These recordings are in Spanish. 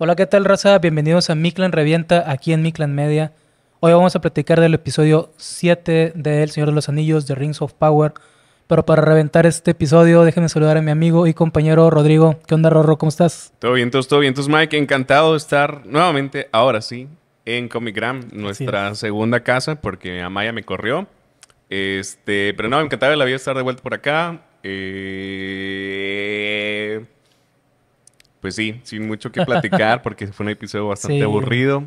Hola, ¿qué tal, raza? Bienvenidos a Mi Revienta, aquí en Mi Media. Hoy vamos a platicar del episodio 7 de El Señor de los Anillos, de Rings of Power. Pero para reventar este episodio, déjenme saludar a mi amigo y compañero Rodrigo. ¿Qué onda, Rorro? ¿Cómo estás? Todo bien, todos, todo bien, Entonces, Mike. Encantado de estar nuevamente, ahora sí, en comic Gram, nuestra segunda casa, porque Amaya me corrió. Este, pero no, encantado de la vida estar de vuelta por acá. Eh... Pues sí, sin mucho que platicar porque fue un episodio bastante aburrido,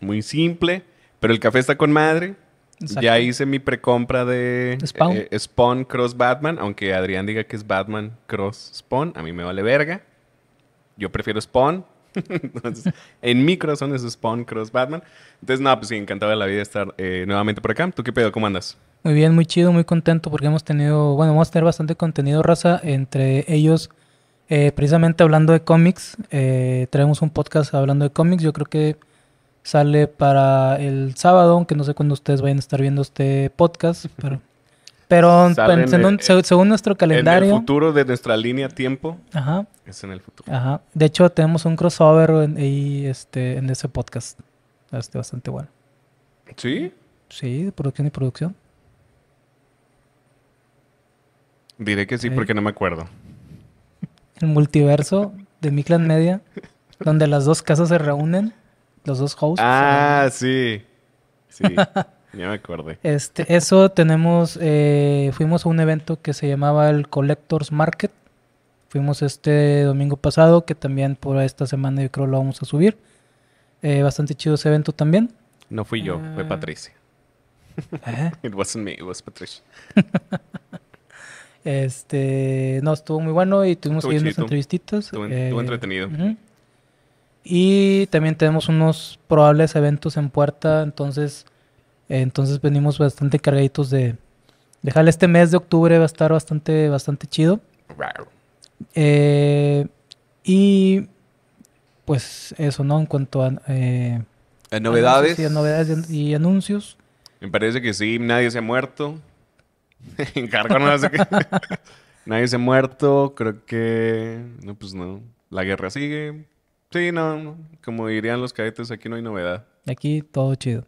muy simple, pero el café está con madre. Ya hice mi precompra de eh, eh, Spawn. Cross Batman, aunque Adrián diga que es Batman Cross Spawn, a mí me vale verga. Yo prefiero Spawn, Entonces, en mi corazón es Spawn Cross Batman. Entonces, no, pues sí, encantado de la vida estar eh, nuevamente por acá. ¿Tú qué pedo? ¿Cómo andas? Muy bien, muy chido, muy contento porque hemos tenido, bueno, vamos a tener bastante contenido raza, entre ellos eh, precisamente hablando de cómics, eh, traemos un podcast hablando de cómics. Yo creo que sale para el sábado, aunque no sé cuándo ustedes vayan a estar viendo este podcast, pero, pues, según, nuestro calendario. En el futuro de nuestra línea tiempo. Ajá. Es en el futuro. Ajá. De hecho, tenemos un crossover en, este, en ese podcast. Este bastante bueno. ¿Sí? Sí, de producción y producción. Diré que sí. porque no me acuerdo el multiverso de Miklan Media, donde las dos casas se reúnen, los dos hosts. Ah, ah. sí. Sí, ya me acordé. Este, eso tenemos, eh, fuimos a un evento que se llamaba el Collectors Market. Fuimos este domingo pasado, que también por esta semana yo creo lo vamos a subir. Eh, bastante chido ese evento también. No fui yo, fue ah. Patricia. ¿Eh? It wasn't me, it was Patricia. Este, no, estuvo muy bueno y tuvimos bien unas eh, Estuvo, entretenido. Y también tenemos unos probables eventos en puerta, entonces, entonces venimos bastante cargaditos de... Dejarle este mes de octubre va a estar bastante, bastante chido. Eh, y pues eso, ¿no? En cuanto a... Eh, novedades. a novedades y anuncios. Me parece que sí, nadie se ha muerto. Encargo, no sé qué. Nadie se ha muerto, creo que... No, pues no. La guerra sigue. Sí, no, Como dirían los cadetes, aquí no hay novedad. Aquí todo chido.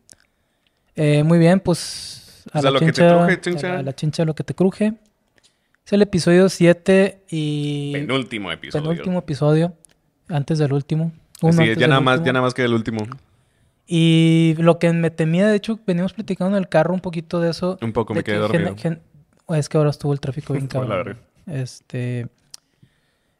Eh, muy bien, pues... A, la chincha, A la, lo que te cruje. Es el episodio 7 y... Penúltimo episodio. Penúltimo episodio. Antes del último. Uno ya nada, más, ya nada más que el último. Y lo que me temía, de hecho, venimos platicando en el carro un poquito de eso. Un poco, me quedé dormido. es que ahora estuvo el tráfico bien cabrón. este,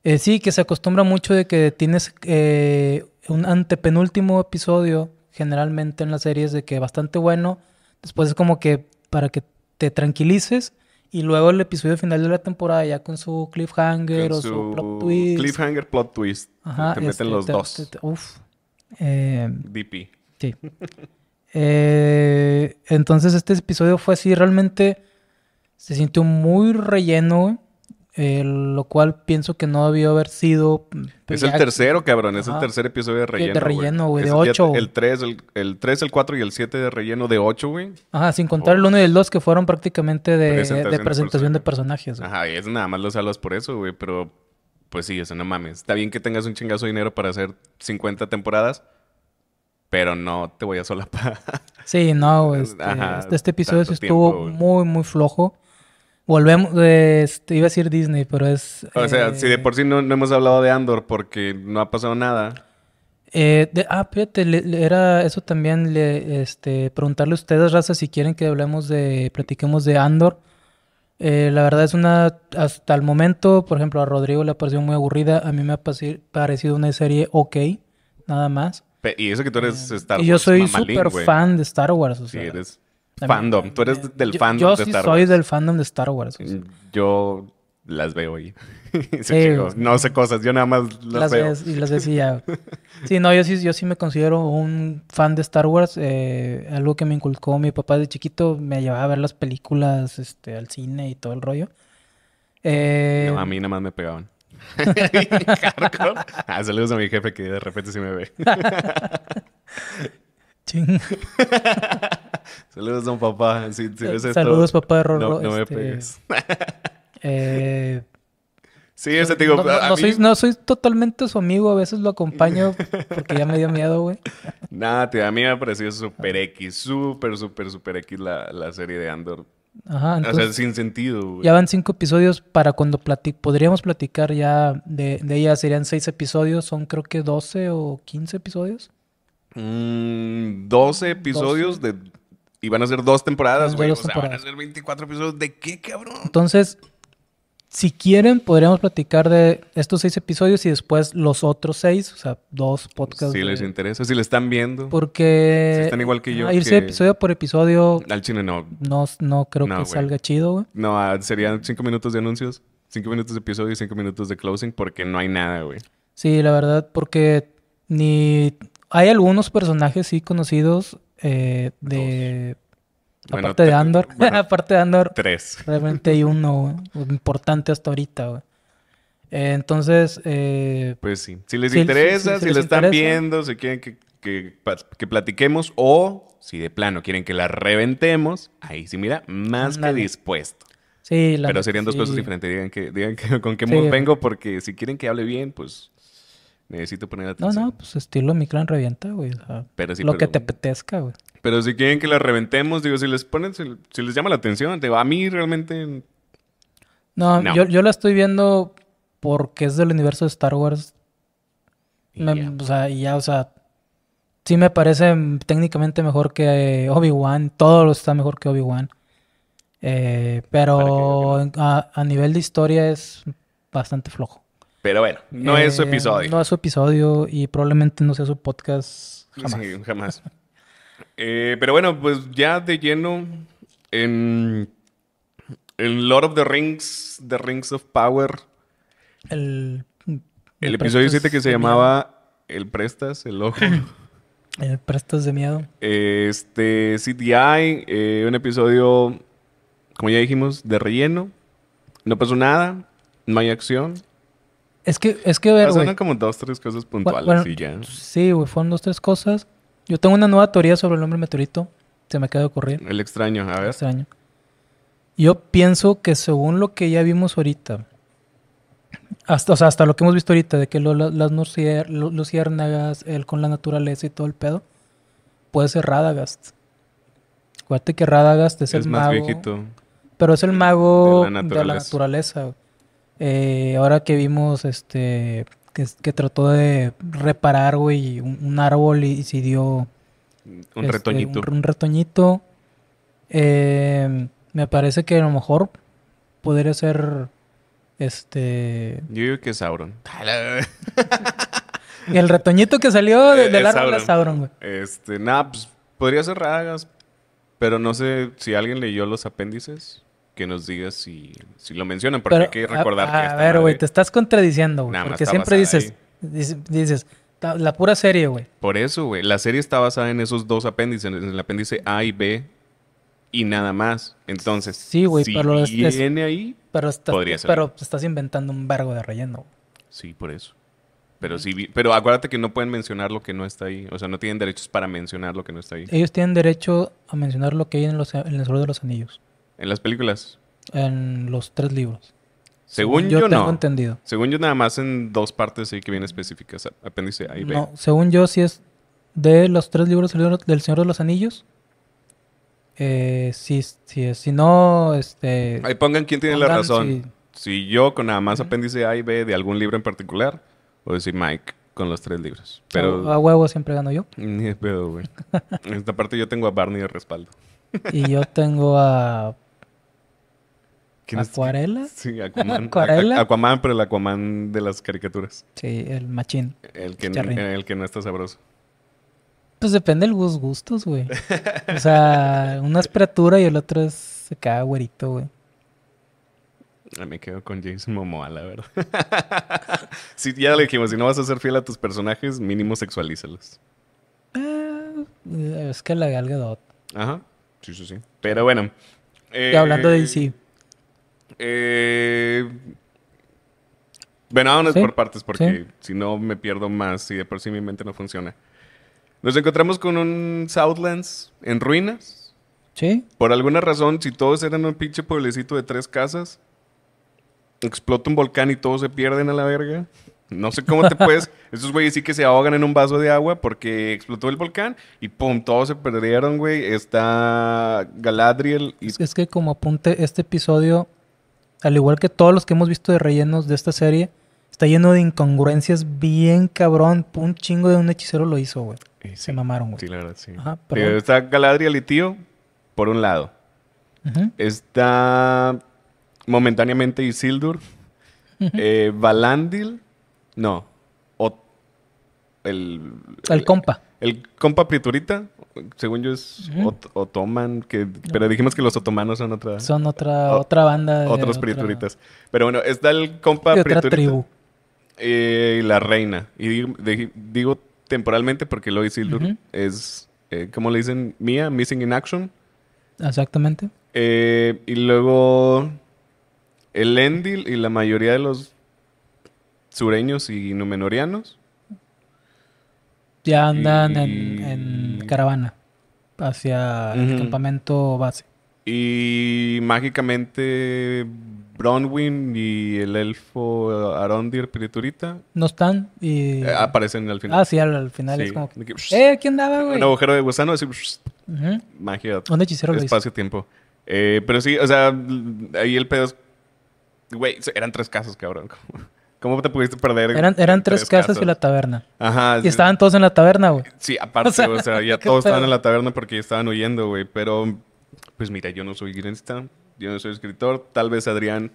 eh, sí, que se acostumbra mucho de que tienes eh, un antepenúltimo episodio, generalmente en las series, de que bastante bueno. Después es como que para que te tranquilices. Y luego el episodio final de la temporada, ya con su cliffhanger o su, plot twist. Cliffhanger, plot twist. Ajá, te meten este, los dos. uf. Eh, DP. Sí. Eh, entonces este episodio fue así, realmente se sintió muy relleno, lo cual pienso que no debió haber sido... Mm, es el tercero, cabrón, es el tercer episodio de relleno. De relleno, güey, de 8. El 3, el, el el 4 y el 7 de relleno de 8, güey. Ajá, sin contar el 1 y el 2 que fueron prácticamente de presentación de, personajes. Ajá, y es nada más los salvas por eso, güey, pero pues sí, eso no mames. Está bien que tengas un chingazo de dinero para hacer 50 temporadas, pero no te voy a solapar. Sí, no, este, este, este, episodio estuvo muy, muy flojo. Volvemos, este, iba a decir Disney, pero es... O sea, eh, si de por sí no, hemos hablado de Andor porque no ha pasado nada. Eh, de, ah, fíjate, era eso también, le, este, preguntarle a ustedes, raza, si quieren que hablemos de, platiquemos de Andor. Eh, la verdad es una, hasta el momento, por ejemplo, a Rodrigo le ha parecido muy aburrida, a mí me ha parecido una serie ok, nada más y eso que tú eres Star Wars. Y yo soy súper fan de Star Wars. O sea, sí, eres fandom. tú eres del fandom de Star Wars. Yo soy del fandom mm, de Star Wars. Yo las veo ahí. no sé cosas, yo nada más las, las veo. y las decía sí, no, yo sí, yo sí me considero un fan de Star Wars. Eh, algo que me inculcó mi papá de chiquito, me llevaba a ver las películas este, al cine y todo el rollo. Eh, a mí nada más me pegaban. Ah, saludos a mi jefe que de repente si me ve. Saludos saludos, un papá. Eh, saludos, papá de este, eh, No, no me pegues. Sí, ese te digo. No, soy, totalmente su amigo, a veces lo acompaño porque ya me dio miedo, güey. Nada, a mí me ha parecido súper X, súper, súper, súper X la, la, serie de Andor. Ajá, o sea, sin sentido. Güey. Ya van cinco episodios para cuando plati podríamos platicar ya de, de, ella. Serían seis episodios, son creo que 12 o 15 episodios. Mmm... 12 episodios de... Y van a ser dos temporadas, güey. o sea, temporadas. van a ser 24 episodios. ¿De qué, cabrón? Entonces, si quieren, podríamos platicar de estos seis episodios y después los otros seis, o sea, dos podcasts. Si les interesa, si le están viendo. Porque. están igual que yo. irse episodio por episodio. Al cine no. No, creo que salga chido, güey. No, ah, serían cinco minutos de anuncios, cinco minutos de episodio y cinco minutos de closing porque no hay nada, güey. Sí, la verdad, porque ni. Hay algunos personajes, sí, conocidos eh, de aparte de Andor. aparte de Andor. Tres. Realmente hay uno importante hasta ahorita, güey. Eh, entonces. Eh, pues sí. Si les interesa, si, lo están viendo, si quieren que, que, platiquemos o si de plano quieren que la reventemos, ahí sí, mira, más que dispuesto. Sí, la Pero serían dos cosas diferentes. Digan que, con qué modo vengo, porque si quieren que hable bien, pues necesito poner atención. No, no, pues estilo mi clan revienta, güey. lo que te apetezca, güey. Pero si quieren que la reventemos, digo, si les ponen, si, les llama la atención, va a mí realmente. No, Yo, la estoy viendo porque es del universo de Star Wars. O sea, ya, sí me parece técnicamente mejor que eh, Obi-Wan. Todo está mejor que Obi-Wan. Eh, pero a, nivel de historia es bastante flojo. Pero bueno, no es su eh, episodio. No es su episodio y probablemente no sea su podcast jamás. jamás. Eh, pero bueno, pues ya de lleno en, Lord of the Rings, The Rings of Power. El, mm, episodio 7 que se llamaba El Prestas, el Ojo. el Prestas de Miedo. Este, eh, un episodio, como ya dijimos, de relleno. No pasó nada, no hay acción. Es que, es que ver, Pasaron como dos, tres cosas puntuales y ya. Sí, güey, fueron dos, tres cosas. Yo tengo una nueva teoría sobre el hombre meteorito. Se me acaba de ocurrir. El extraño, a ver. El extraño. Yo pienso que según lo que ya vimos ahorita, hasta, o sea, hasta lo que hemos visto ahorita, de que los las luciérnagas, él con la naturaleza y todo el pedo, puede ser Radagast. Acuérdate que Radagast es, es el más Viejito. Pero es el mago de la naturaleza. Eh, ahora que vimos este que, que trató de reparar, güey, un, árbol y, se si dio... Un este, retoñito. Un, retoñito. Em, me parece que a lo mejor podría ser... Este... Yo digo que es Sauron. El retoñito que salió del árbol es Sauron, güey. Este, pues podría ser Ragas, pero no sé si alguien leyó los apéndices que nos digas si, lo mencionan, porque hay que recordar a, A ver, güey, te estás contradiciendo, güey. Porque siempre dices, dices, la pura serie, güey. Por eso, güey. La serie está basada en esos dos apéndices, en el apéndice A y B y nada más. Entonces, sí, güey, si viene ahí, pero podría ser. Pero estás inventando un vergo de relleno. Sí, por eso. Pero sí, pero acuérdate que no pueden mencionar lo que no está ahí. O sea, no tienen derechos para mencionar lo que no está ahí. Ellos tienen derecho a mencionar lo que hay en, el Sol de los Anillos en las películas. En los tres libros. Según, yo, tengo entendido. Según yo nada más en dos partes ahí que vienen específicas, apéndice A y B. No, según yo si es de los tres libros del Señor de los Anillos. Eh, si no, este... Ahí pongan quién tiene la razón. Si... yo con nada más apéndice A y B de algún libro en particular, o decir Mike con los tres libros. Pero... A, huevo siempre gano yo. Ni pedo, güey. en esta parte yo tengo a Barney de respaldo. y yo tengo a ¿Acuarela? Sí, Aquaman. ¿Acuarela? Aquaman, pero el Aquaman de las caricaturas. Sí, el machín. El que, no, el que no está sabroso. Pues depende de los gustos, güey. O sea, una es pretura y el otro es cada güerito, güey. Ah, me quedo con James Momoa, la verdad. ya le dijimos, si no vas a ser fiel a tus personajes, mínimo sexualízalos. Eh, es que la Galga Dot. Ajá, sí, sí, sí. Pero bueno. Y hablando de DC. Eh, eh, no ¿Sí? por partes porque si no me pierdo más y de por sí mi mente no funciona. Nos encontramos con un Southlands en ruinas. Sí. Por alguna razón, si todos eran un pinche pueblecito de tres casas, explota un volcán y todos se pierden a la verga. No sé cómo te puedes. Esos güeyes sí que se ahogan en un vaso de agua porque explotó el volcán y pum, todos se perdieron, güey. Está Galadriel. Y... Es, es, que como apunte, este episodio al igual que todos los que hemos visto de rellenos de esta serie, está lleno de incongruencias bien cabrón. Un chingo de un hechicero lo hizo, güey. Se mamaron, güey. Sí, la verdad, sí. está Galadriel y tío, por un lado. Está momentáneamente Isildur. Eh, Valandil. No. O, el, el, el compa. El compa Priturita según yo es otoman, que, pero dijimos que los otomanos son otra... Son otra, otra banda. De, otros otra... Pero bueno, está el compa y tribu. Eh, la reina. Y digo, temporalmente porque lo Sildur es, eh, ¿cómo le dicen? Mía, Missing in Action. Exactamente. Eh, y luego el Endil y la mayoría de los sureños y numenorianos ya andan mm. en, caravana hacia el campamento base. Y mágicamente Bronwyn y el elfo Arondir Piriturita. No están y... Eh, aparecen al final. Ah, sí, al, final es como ¡Eh! ¿Quién daba, güey? Un agujero de gusano así... Uh Magia. ¿Dónde hechicero Espacio-tiempo. Eh, pero sí, o sea, ahí el pedo es... Güey, eran tres casas, cabrón. ¿Cómo te pudiste perder? Eran, tres, casas, y la taberna. Ajá. Y estaban todos en la taberna, güey. Sí, aparte, o sea, ya todos estaban en la taberna porque estaban huyendo, güey. Pero, pues mira, yo no soy guionista, yo no soy escritor. Tal vez Adrián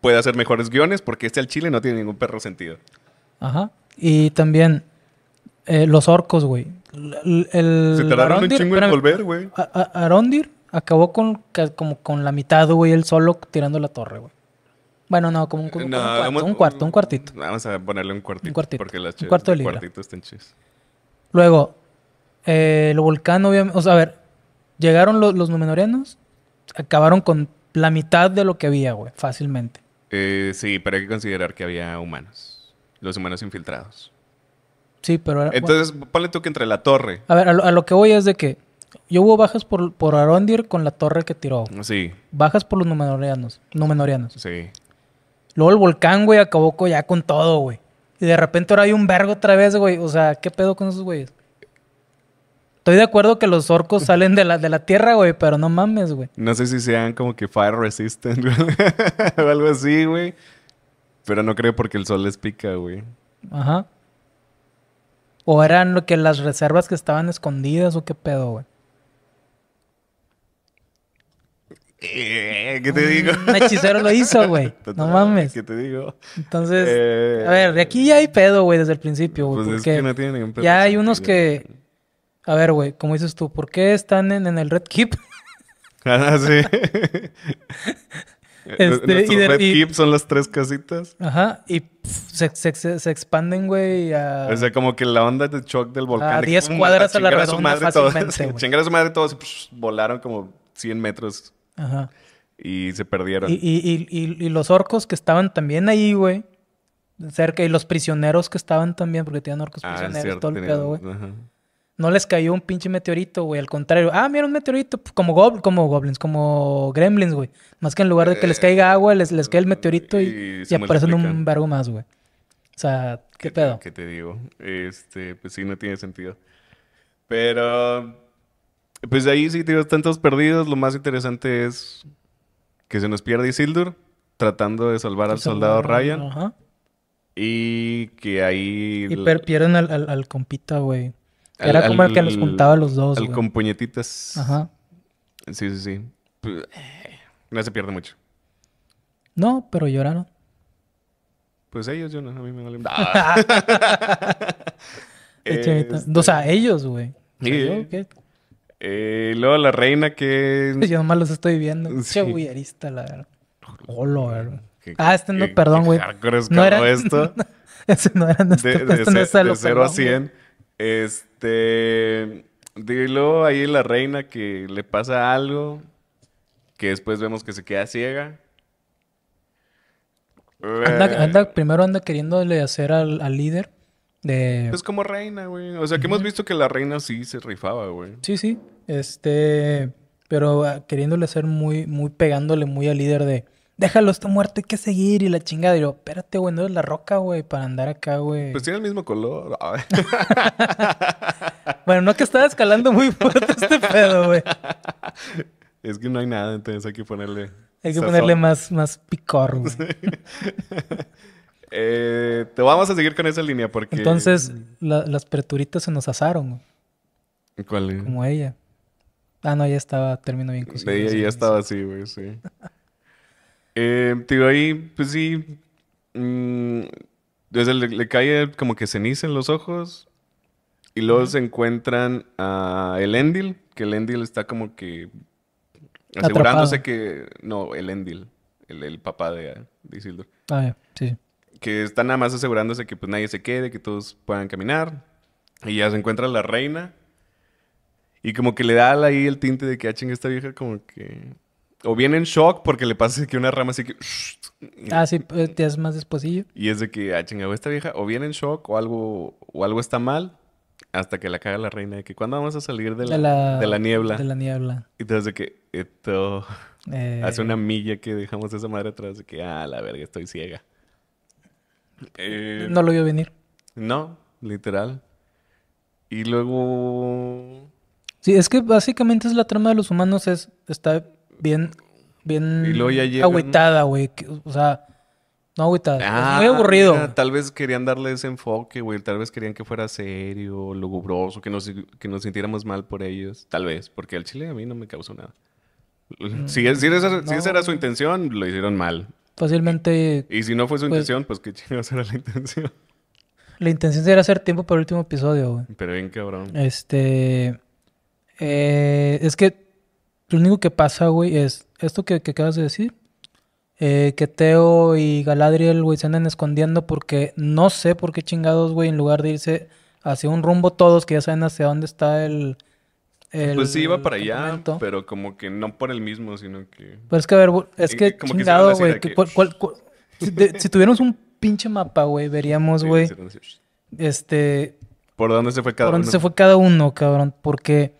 pueda hacer mejores guiones porque este al chile no tiene ningún perro sentido. Ajá. Y también eh, los orcos, güey. El, Se tardaron un chingo en volver, güey. Arondir acabó con, como con la mitad, güey, él solo tirando la torre, güey. Bueno, no, como un, cuarto, un cuartito. Vamos a ponerle un cuartito. Un cuartito. Porque las un cuarto de libra. están Luego, eh, el volcán, obviamente. O sea, a ver, llegaron los, los acabaron con la mitad de lo que había, güey, fácilmente. Eh, sí, pero hay que considerar que había humanos. Los humanos infiltrados. Sí, pero. Entonces, ponle tú que entre la torre. A ver, a lo, que voy es de que. Yo hubo bajas por, por Arondir con la torre que tiró. Sí. Bajas por los Numenoreanos. Numenoreanos. Sí. Luego el volcán, güey, acabó ya con todo, güey. Y de repente ahora hay un vergo otra vez, güey. O sea, ¿qué pedo con esos güeyes? Estoy de acuerdo que los orcos salen de la, de la tierra, güey, pero no mames, güey. No sé si sean como que fire resistant, güey. o algo así, güey. Pero no creo porque el sol les pica, güey. Ajá. O eran lo que las reservas que estaban escondidas o qué pedo, güey. Eh, ¿Qué te digo? Mm, un hechicero lo hizo, güey. No mames. ¿Qué te digo? Entonces, eh, a ver, de aquí ya hay pedo, güey, desde el principio, Pues es que no tiene ningún pedo. Ya hay unos que. A ver, güey, como dices tú, ¿por qué están en, el Red Keep? ah, sí. este, Red Keep son las tres casitas. Ajá, y se, expanden, güey, a... O sea, como que la onda de shock del volcán. A ah, 10 cuadras a la redonda fácilmente, Chingar su madre y pues, volaron como 100 metros Ajá. Y se perdieron. Y, los orcos que estaban también ahí, güey. Cerca, y los prisioneros que estaban también, porque tenían orcos ah, prisioneros, todo el pedo, güey. No les cayó un pinche meteorito, güey. Al contrario, ah, mira un meteorito, pues, como, como goblins, como gremlins, güey. Más que en lugar de que les eh, caiga agua, les, les cae el meteorito y, y aparecen un verbo más, güey. O sea, ¿qué, pedo? ¿Qué te digo? Este, pues sí, no tiene sentido. Pero pues ahí sí, tío, tantos perdidos. Lo más interesante es que se nos pierde Isildur tratando de salvar al soldado Ryan. Ajá. Y que ahí. Y pierden al, compita, güey. Era como el que nos juntaba los dos. güey. con puñetitas. Ajá. Sí, sí, sí. Pues, eh, no se pierde mucho. No, pero lloraron. Pues ellos, yo no, a mí me vale. O sea, este, ellos, güey. Sí, ¿qué? Eh, luego la reina que... Yo nomás los estoy viendo. Che, la verdad. verdad. Ah, este no, perdón, güey. No era esto. ese no era este no es de 0 a 100. Este... Y luego ahí la reina que le pasa algo, que después vemos que se queda ciega. Anda, eh. anda primero anda queriéndole hacer al líder es como reina, güey. O sea, que hemos visto que la reina sí se rifaba, güey. Sí, sí. Este. Pero ah, queriéndole hacer muy, muy pegándole muy al líder de. Déjalo, está muerto, hay que seguir. Y la chingada. Y espérate, güey, no es la roca, güey, para andar acá, güey. Pues tiene el mismo color. bueno, no que estaba escalando muy fuerte este pedo, güey. Es que no hay nada, entonces hay que ponerle. Hay que ponerle más, más picor, Eh, te vamos a seguir con esa línea porque... Entonces, las preturitas se nos asaron. ¿Cuál? Como ella. Ah, no, Ella estaba terminando bien cocido. Ella ya estaba así, güey, sí. eh, tío, ahí, pues sí... Mm, desde le, cae como que ceniza en los ojos. Y luego se encuentran a el Endil, que el Endil está como que asegurándose que... No, el Endil, el, papá de, Isildur. Ah, sí que está nada más asegurándose que pues nadie se quede, que todos puedan caminar. Y ya se encuentra la reina. Y como que le da ahí el tinte de que ah, esta vieja como que... O viene en shock porque le pasa que una rama así que... Ah, sí, pues, te haces más desposillo. Y es de que, ah, chingado, esta vieja o viene en shock o algo, o algo está mal hasta que la caga la reina de que cuando vamos a salir de la, la, niebla. De la niebla. Y entonces de que esto eh. hace una milla que dejamos esa madre atrás de que, ah, la verga, estoy ciega. Eh, no lo vio venir. No, literal. Y luego... Sí, es que básicamente es la trama de los humanos, es, está bien, bien agüitada, güey. O sea, no agüitada. muy ah, aburrido. tal vez querían darle ese enfoque, güey. Tal vez querían que fuera serio, lugubroso, que nos, que nos sintiéramos mal por ellos. Tal vez, porque el chile a mí no me causó nada. Mm, si, si, si, esa, era su intención, lo hicieron mal. Y si no fue su pues, intención, pues qué chingados era la intención. La intención era hacer tiempo para el último episodio, güey. Pero bien cabrón. Este. Eh, es que lo único que pasa, güey, es esto que, acabas de decir. Eh, que Teo y Galadriel, güey, se andan escondiendo porque no sé por qué chingados, güey, en lugar de irse hacia un rumbo todos que ya saben hacia dónde está el, pues sí, iba para allá, pero como que no por el mismo, sino que. Pues es que, a ver, es que, chingado, güey. si, tuviéramos un pinche mapa, güey, veríamos, güey. este. ¿Por dónde se fue cada uno. por Dónde se fue cada uno, cabrón. Porque.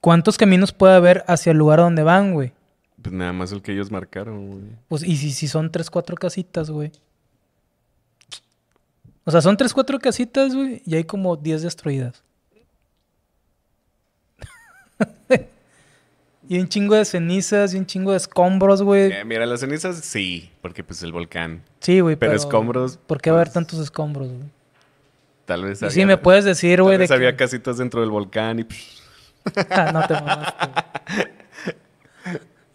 ¿Cuántos caminos puede haber hacia el lugar donde van, güey? Pues nada más el que ellos marcaron, güey. Pues, y si, si son tres, cuatro casitas, güey. O sea, son tres, cuatro casitas, güey, y hay como diez destruidas. y un chingo de cenizas y un chingo de escombros, güey. Eh, mira, las cenizas sí, porque pues el volcán. Sí, güey. Pero, escombros. ¿Por qué va a haber pues, tantos escombros, güey? Tal vez. Había, sí, me puedes decir, güey. había casitas dentro del volcán y. Ah, no te güey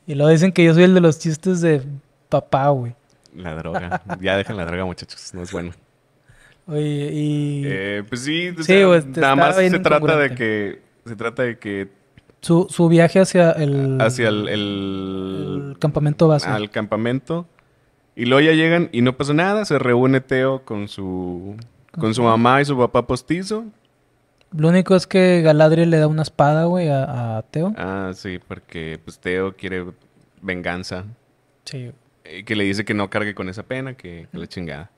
y lo dicen que yo soy el de los chistes de papá, güey. La droga. ya dejen la droga, muchachos. No es bueno. Oye, y. Eh, pues sí, nada más se trata de que. Se trata de que su, viaje hacia el... Hacia el, campamento base. Al campamento. Y luego ya llegan y no pasa nada. Se reúne Teo con su, con, su mamá y su papá postizo. Lo único es que Galadriel le da una espada, güey, a, Teo. Ah, sí, porque pues Teo quiere venganza. Sí. Y que le dice que no cargue con esa pena, que, que la chingada.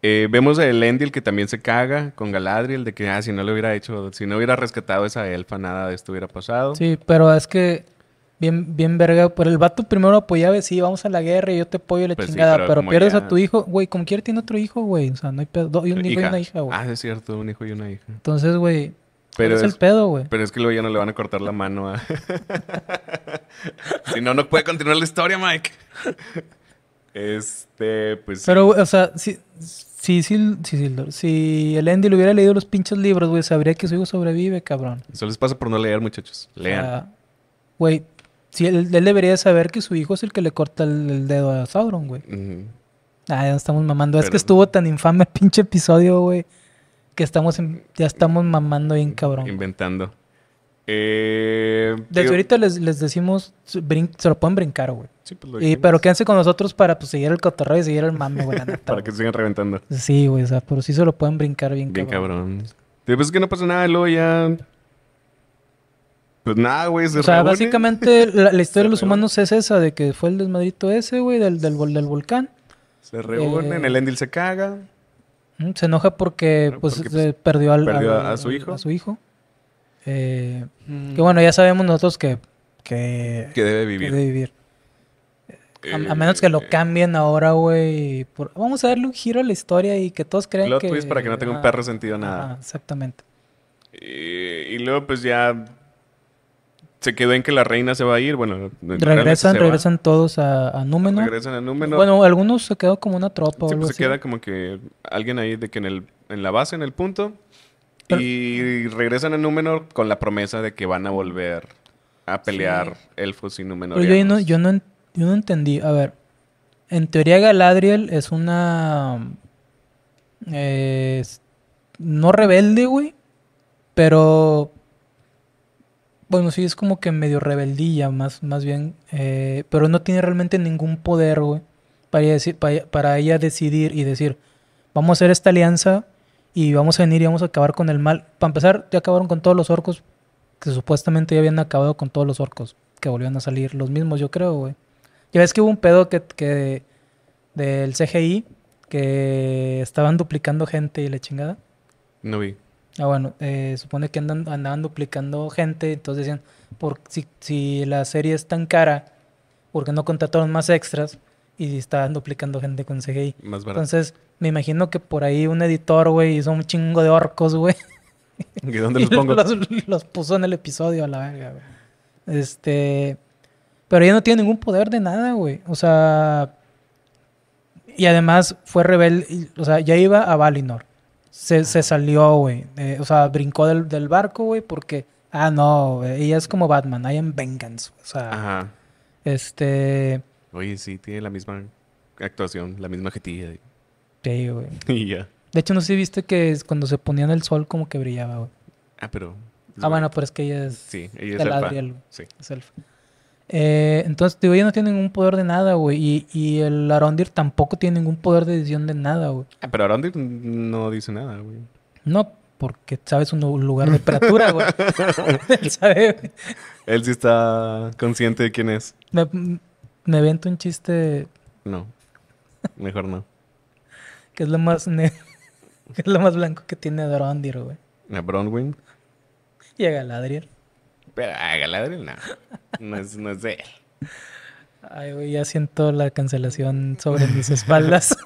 Eh, vemos a Elendil que también se caga con Galadriel de que ah, si no le hubiera hecho, si no hubiera rescatado a esa elfa, nada de esto hubiera pasado. Sí, pero es que bien, bien verga, pero el vato primero apoyaba, sí, vamos a la guerra y yo te apoyo y la pues chingada, pero, pierdes a tu hijo, güey, como quiere tiene otro hijo, güey, o sea, no hay pedo, y un hijo y una hija, güey. Ah, es cierto, un hijo y una hija. Entonces, güey, pero es, el pedo, güey. Pero es que luego ya no le van a cortar la mano a... si no, no puede continuar la historia, Mike. Este, pues. Pero, o sea, sí, Sí, sí, sí, si el Andy le hubiera leído los pinches libros, güey, sabría que su hijo sobrevive, cabrón. Eso les pasa por no leer, muchachos. Lean. güey, si él, debería saber que su hijo es el que le corta el, dedo a Sauron, güey. Ah, ya estamos mamando. Es que estuvo tan infame el pinche episodio, güey, que estamos ya estamos mamando bien, cabrón. Inventando. Eh, Desde ahorita les, les decimos, se lo pueden brincar, güey. Sí, pues lo y, pero quédense con nosotros para pues, seguir el cotorreo y seguir el mame, güey. para que sigan reventando. Sí, güey, o sea, pero sí se lo pueden brincar bien, cabrón. Bien cabrón. Después pues es que no pasa nada, luego ya... Pues nada, güey, O sea, básicamente la, historia de los humanos es esa, de que fue el desmadrito ese, güey, del, del, del, volcán. Se reúnen, eh, el Endil se caga. Mm, se enoja porque, pues, pues eh, perdió, al, A su hijo. Eh, mm. Que bueno, ya sabemos nosotros que... Que, debe vivir. vivir. a, menos que lo eh, cambien ahora, güey. Vamos a darle un giro a la historia y que todos crean que... para que no tenga un perro sentido nada. exactamente. Eh, y, luego pues ya se quedó en que la reina se va a ir, bueno. Regresan, regresan todos a, a Númenor. Regresan a Númenor. Bueno, algunos se quedó como una tropa. o pues, se queda como que alguien ahí de que en, el, en la base, en el punto, y regresan a Númenor con la promesa de que van a volver a pelear elfos y Númenor. Yo no, entendí. A ver, en teoría Galadriel es una... Eh, no rebelde, güey, pero... Bueno, sí, es como que medio rebeldía, más, más bien. Eh, pero no tiene realmente ningún poder, güey, para para, para ella decidir y decir, vamos a hacer esta alianza y vamos a venir y vamos a acabar con el mal. Para empezar, ya acabaron con todos los orcos, que supuestamente ya habían acabado con todos los orcos, que volvían a salir los mismos, yo creo, güey. Ya ves que hubo un pedo que, del CGI, que estaban duplicando gente y la chingada. No vi. Ah, bueno, eh, supone que andan, andaban duplicando gente, entonces decían, por, si, si la serie es tan cara, ¿por qué no contrataron más extras? y estaban duplicando gente con CGI. Más barato. Entonces, me imagino que por ahí un editor, güey, hizo un chingo de orcos, güey. ¿Y dónde los pongo? Los, puso en el episodio a la verga, güey. Este. Pero ella no tiene ningún poder de nada, güey. O sea. Y además fue rebelde. O sea, ya iba a Valinor. Se, salió, güey. Eh, o sea, brincó del, barco, güey, porque. Ah, no, güey. ella es como Batman. ahí en vengeance. O sea. Ajá. Este. Oye, sí, tiene la misma actuación, la misma jetilla. Sí, güey. y ya. De hecho, no sé si viste que cuando se ponía en el sol como que brillaba, güey. Ah, pero... Ah, bueno, pero es que ella es... Sí, ella es sí. Es elfa. Eh, entonces, digo, ella no tiene ningún poder de nada, güey. Y, el Arondir tampoco tiene ningún poder de decisión de nada, güey. Ah, pero Arondir no dice nada, güey. No, porque sabes un lugar de temperatura, güey. Él sabe. Güey. Él sí está consciente de quién es me vento un chiste. No, mejor no. que es lo más que es lo más blanco que tiene Brondir, güey. ¿A Bronwyn? Y a Galadriel. Pero a Galadriel no. No es, no él. Ay, güey, ya siento la cancelación sobre mis espaldas.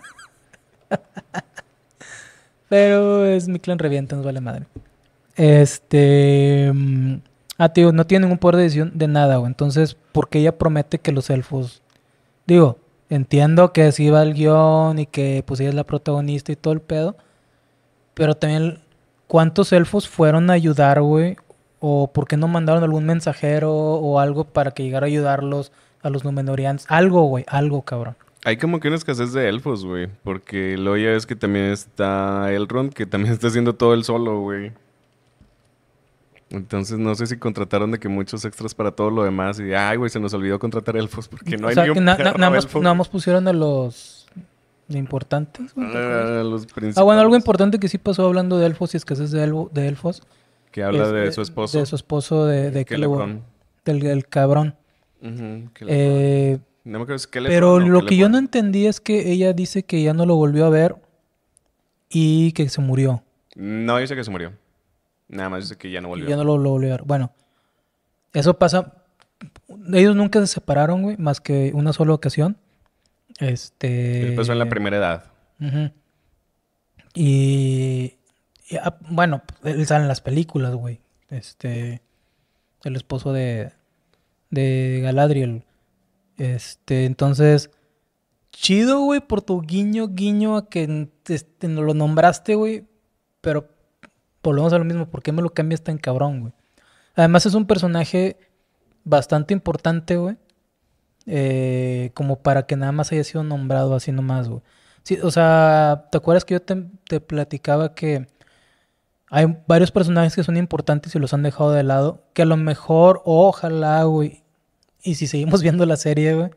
Pero es mi clan revienta, nos vale madre. Este. Mm, Ah, tío, no tiene ningún poder de decisión de nada, güey. Entonces, ¿por qué ella promete que los elfos... Digo, entiendo que así va el guión y que pues ella es la protagonista y todo el pedo. Pero también, ¿cuántos elfos fueron a ayudar, güey? ¿O por qué no mandaron algún mensajero o algo para que llegara a ayudarlos a los Numenorians. Algo, güey, algo, cabrón. Hay como que una escasez de elfos, güey. Porque lo ya es que también está Elrond, que también está haciendo todo el solo, güey. Entonces no sé si contrataron de que muchos extras para todo lo demás y ay, güey, se nos olvidó contratar elfos porque no hay ni que nada más pusieron a los importantes. a ah, los ah, bueno, algo importante que sí pasó hablando de elfos y escasez de, de elfos. Que habla de, su esposo. De su esposo de, de Del, cabrón. Eh, no me creo que le pero lo que yo no entendí es que ella dice que ya no lo volvió a ver y que se murió. No, yo sé que se murió. Nada más dice que ya no volvió. Ya no lo, lo ver. Bueno, eso pasa. Ellos nunca se separaron, güey, más que una sola ocasión. Este. empezó en la primera edad. Y. Ah, bueno, él sale en las películas, güey. Este. El esposo de. De Galadriel. Este, entonces. Chido, güey, por tu guiño, guiño a que no este, lo nombraste, güey. Pero volvemos a lo mismo, ¿por qué me lo cambias tan cabrón, güey? Además es un personaje bastante importante, güey. Eh, como para que nada más haya sido nombrado así nomás, güey. Sí, o sea, ¿te acuerdas que yo te, platicaba que hay varios personajes que son importantes y los han dejado de lado? Que a lo mejor, ojalá, güey, y si seguimos viendo la serie, güey,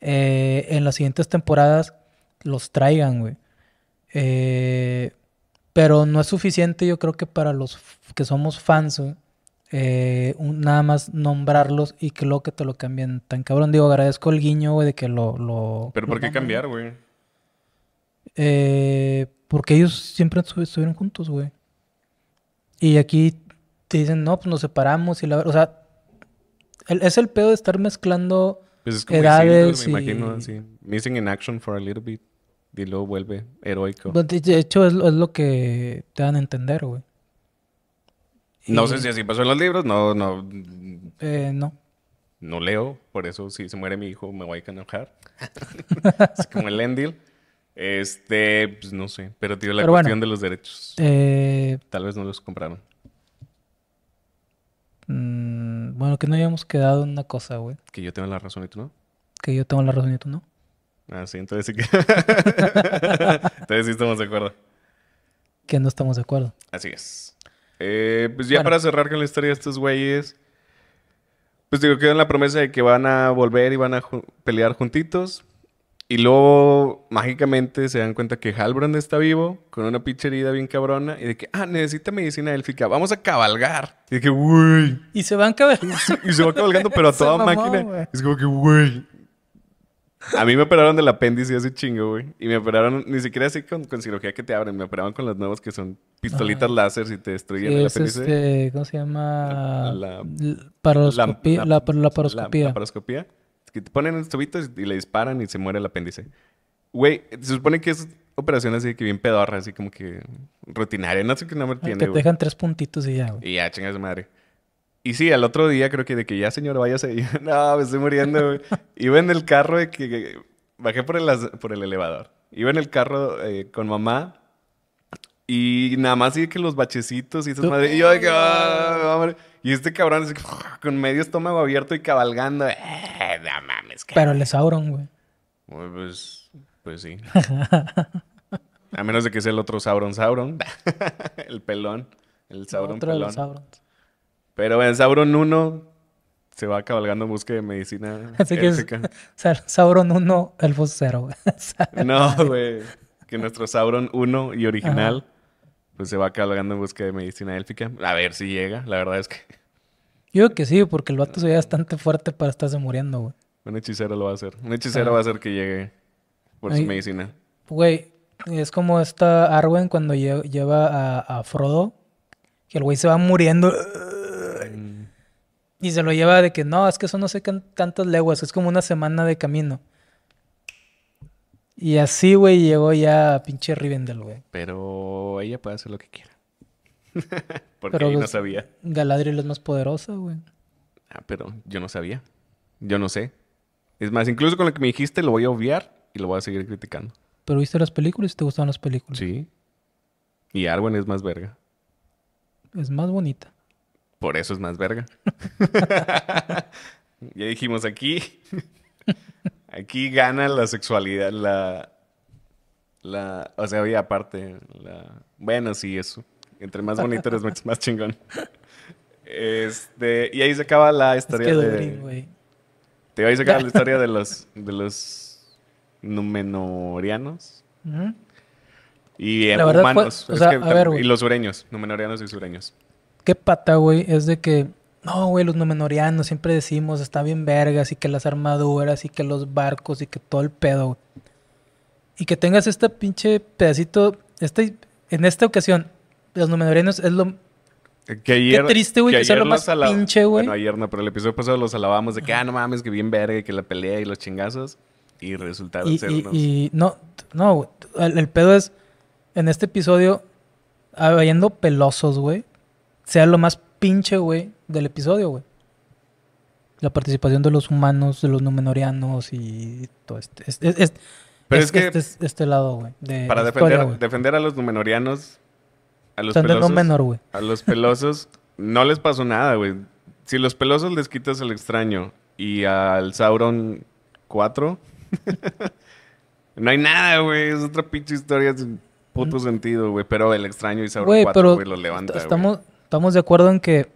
eh, en las siguientes temporadas los traigan, güey. Eh, pero no es suficiente yo creo que para los que somos fans, eh, nada más nombrarlos y que lo que te lo cambien tan cabrón. Digo, agradezco el guiño, güey, de que lo... pero ¿por qué cambiar, güey? Eh, porque ellos siempre estuvieron juntos, güey. Y aquí te dicen, no, pues nos separamos y la... O sea, es el pedo de estar mezclando... Pues es como me imagino, así. Missing in action for a little bit y luego vuelve heroico. De hecho, es, lo que te dan a entender, güey. No sé si así pasó en los libros, no, no. Eh, no. No leo, por eso si se muere mi hijo me voy a enojar. es como el Endil. Este, pues no sé, pero tiene la cuestión de los derechos. Eh, Tal vez no los compraron. Mm, bueno, que no hayamos quedado en una cosa, güey. Que yo tengo la razón y tú no. Que yo tengo la razón y tú no. Ah, sí, entonces sí que. entonces sí estamos de acuerdo. Que no estamos de acuerdo. Así es. Eh, pues ya para cerrar con la historia de estos güeyes. Pues digo, quedan la promesa de que van a volver y van a pelear juntitos. Y luego, mágicamente, se dan cuenta que Halbrand está vivo, con una pinche herida bien cabrona, y de que, ah, necesita medicina élfica, vamos a cabalgar. Y de que, güey. Y se van cabalgando. y se va cabalgando, pero a toda máquina. Es como que, güey, a mí me operaron del apéndice hace chingo, güey. Y me operaron, ni siquiera así con, cirugía que te abren, me operaban con las nuevas que son pistolitas láser y te destruyen el apéndice. Este, ¿Cómo se llama? La, paroscopía. La, la, paroscopía. Que te ponen en tubito y, le disparan y se muere el apéndice. Güey, se supone que es operación así que bien pedorra, así como que rutinaria. No sé qué nombre tiene. te dejan tres puntitos y ya, güey. Y ya, chingas madre. Y sí, al otro día creo que de que ya, señor, vaya a no, me estoy muriendo, güey. Iba en el carro de que, bajé por el, por el elevador. Iba en el carro eh, con mamá y nada más sigue que los bachecitos y esas madres. Y yo ah, Y este cabrón con medio estómago abierto y cabalgando. Eh, no mames. Pero el Sauron, güey. Pues, pues, sí. A menos de que sea el otro Sauron Sauron. el pelón. El Sauron otro De los Saurons. Pero en Sauron 1 se va cabalgando en busca de medicina. Así que Sauron 1, Elfos 0. no, güey. Que nuestro Sauron 1 y original, pues se va cabalgando en busca de medicina élfica. A ver si llega, la verdad es que. Yo creo que sí, porque el vato se ve bastante fuerte para estarse muriendo, güey. Un hechicero lo va a hacer. Un hechicero va a hacer que llegue por su medicina. Güey, es como esta Arwen cuando lleva a Frodo, que el güey se va muriendo y se lo lleva de que no, es que eso no sé tantas leguas, es como una semana de camino. Y así, güey, llegó ya a pinche Rivendell, güey. Pero ella puede hacer lo que quiera. Porque no sabía. Galadriel es más poderosa, güey. Ah, pero yo no sabía. Yo no sé. Es más, incluso con lo que me dijiste lo voy a obviar y lo voy a seguir criticando. Pero viste las películas y te gustaban las películas. Sí. Y Arwen es más verga. Es más bonita. Por eso es más verga. ya dijimos aquí. Aquí gana la sexualidad, la. La. O sea, había aparte. La, bueno, sí, eso. Entre más bonito eres más, más chingón. Este. Y ahí se acaba la historia es de. Te ahí se acaba la historia de los. de los numenorianos. Y humanos. y los sureños, numenorianos y sureños qué pata, güey, es de que, no, güey, los nomenorianos siempre decimos, está bien vergas y que las armaduras y que los barcos y que todo el pedo, Y que tengas este pinche pedacito, este, en esta ocasión, los nomenorianos es lo eh, que Qué triste, güey, que, sea lo más pinche, güey. Bueno, ayer no, pero el episodio pasado los alabamos de que, ah, no mames, que bien verga, que la pelea y los chingazos. Y resultaron y, ser y, unos... no, no, el, el, pedo es, en este episodio, habiendo pelosos, güey, sea lo más pinche, güey, del episodio, güey. La participación de los humanos, de los numenorianos y todo este. Pero es que. Este, este lado, güey. para defender, defender a los numenorianos. A los pelosos. a los pelosos no les pasó nada, güey. Si los pelosos les quitas el extraño y al Sauron 4. no hay nada, güey. Es otra pinche historia sin puto mm. sentido, güey. Pero el extraño y Sauron 4, güey, los levanta, Estamos estamos de acuerdo en que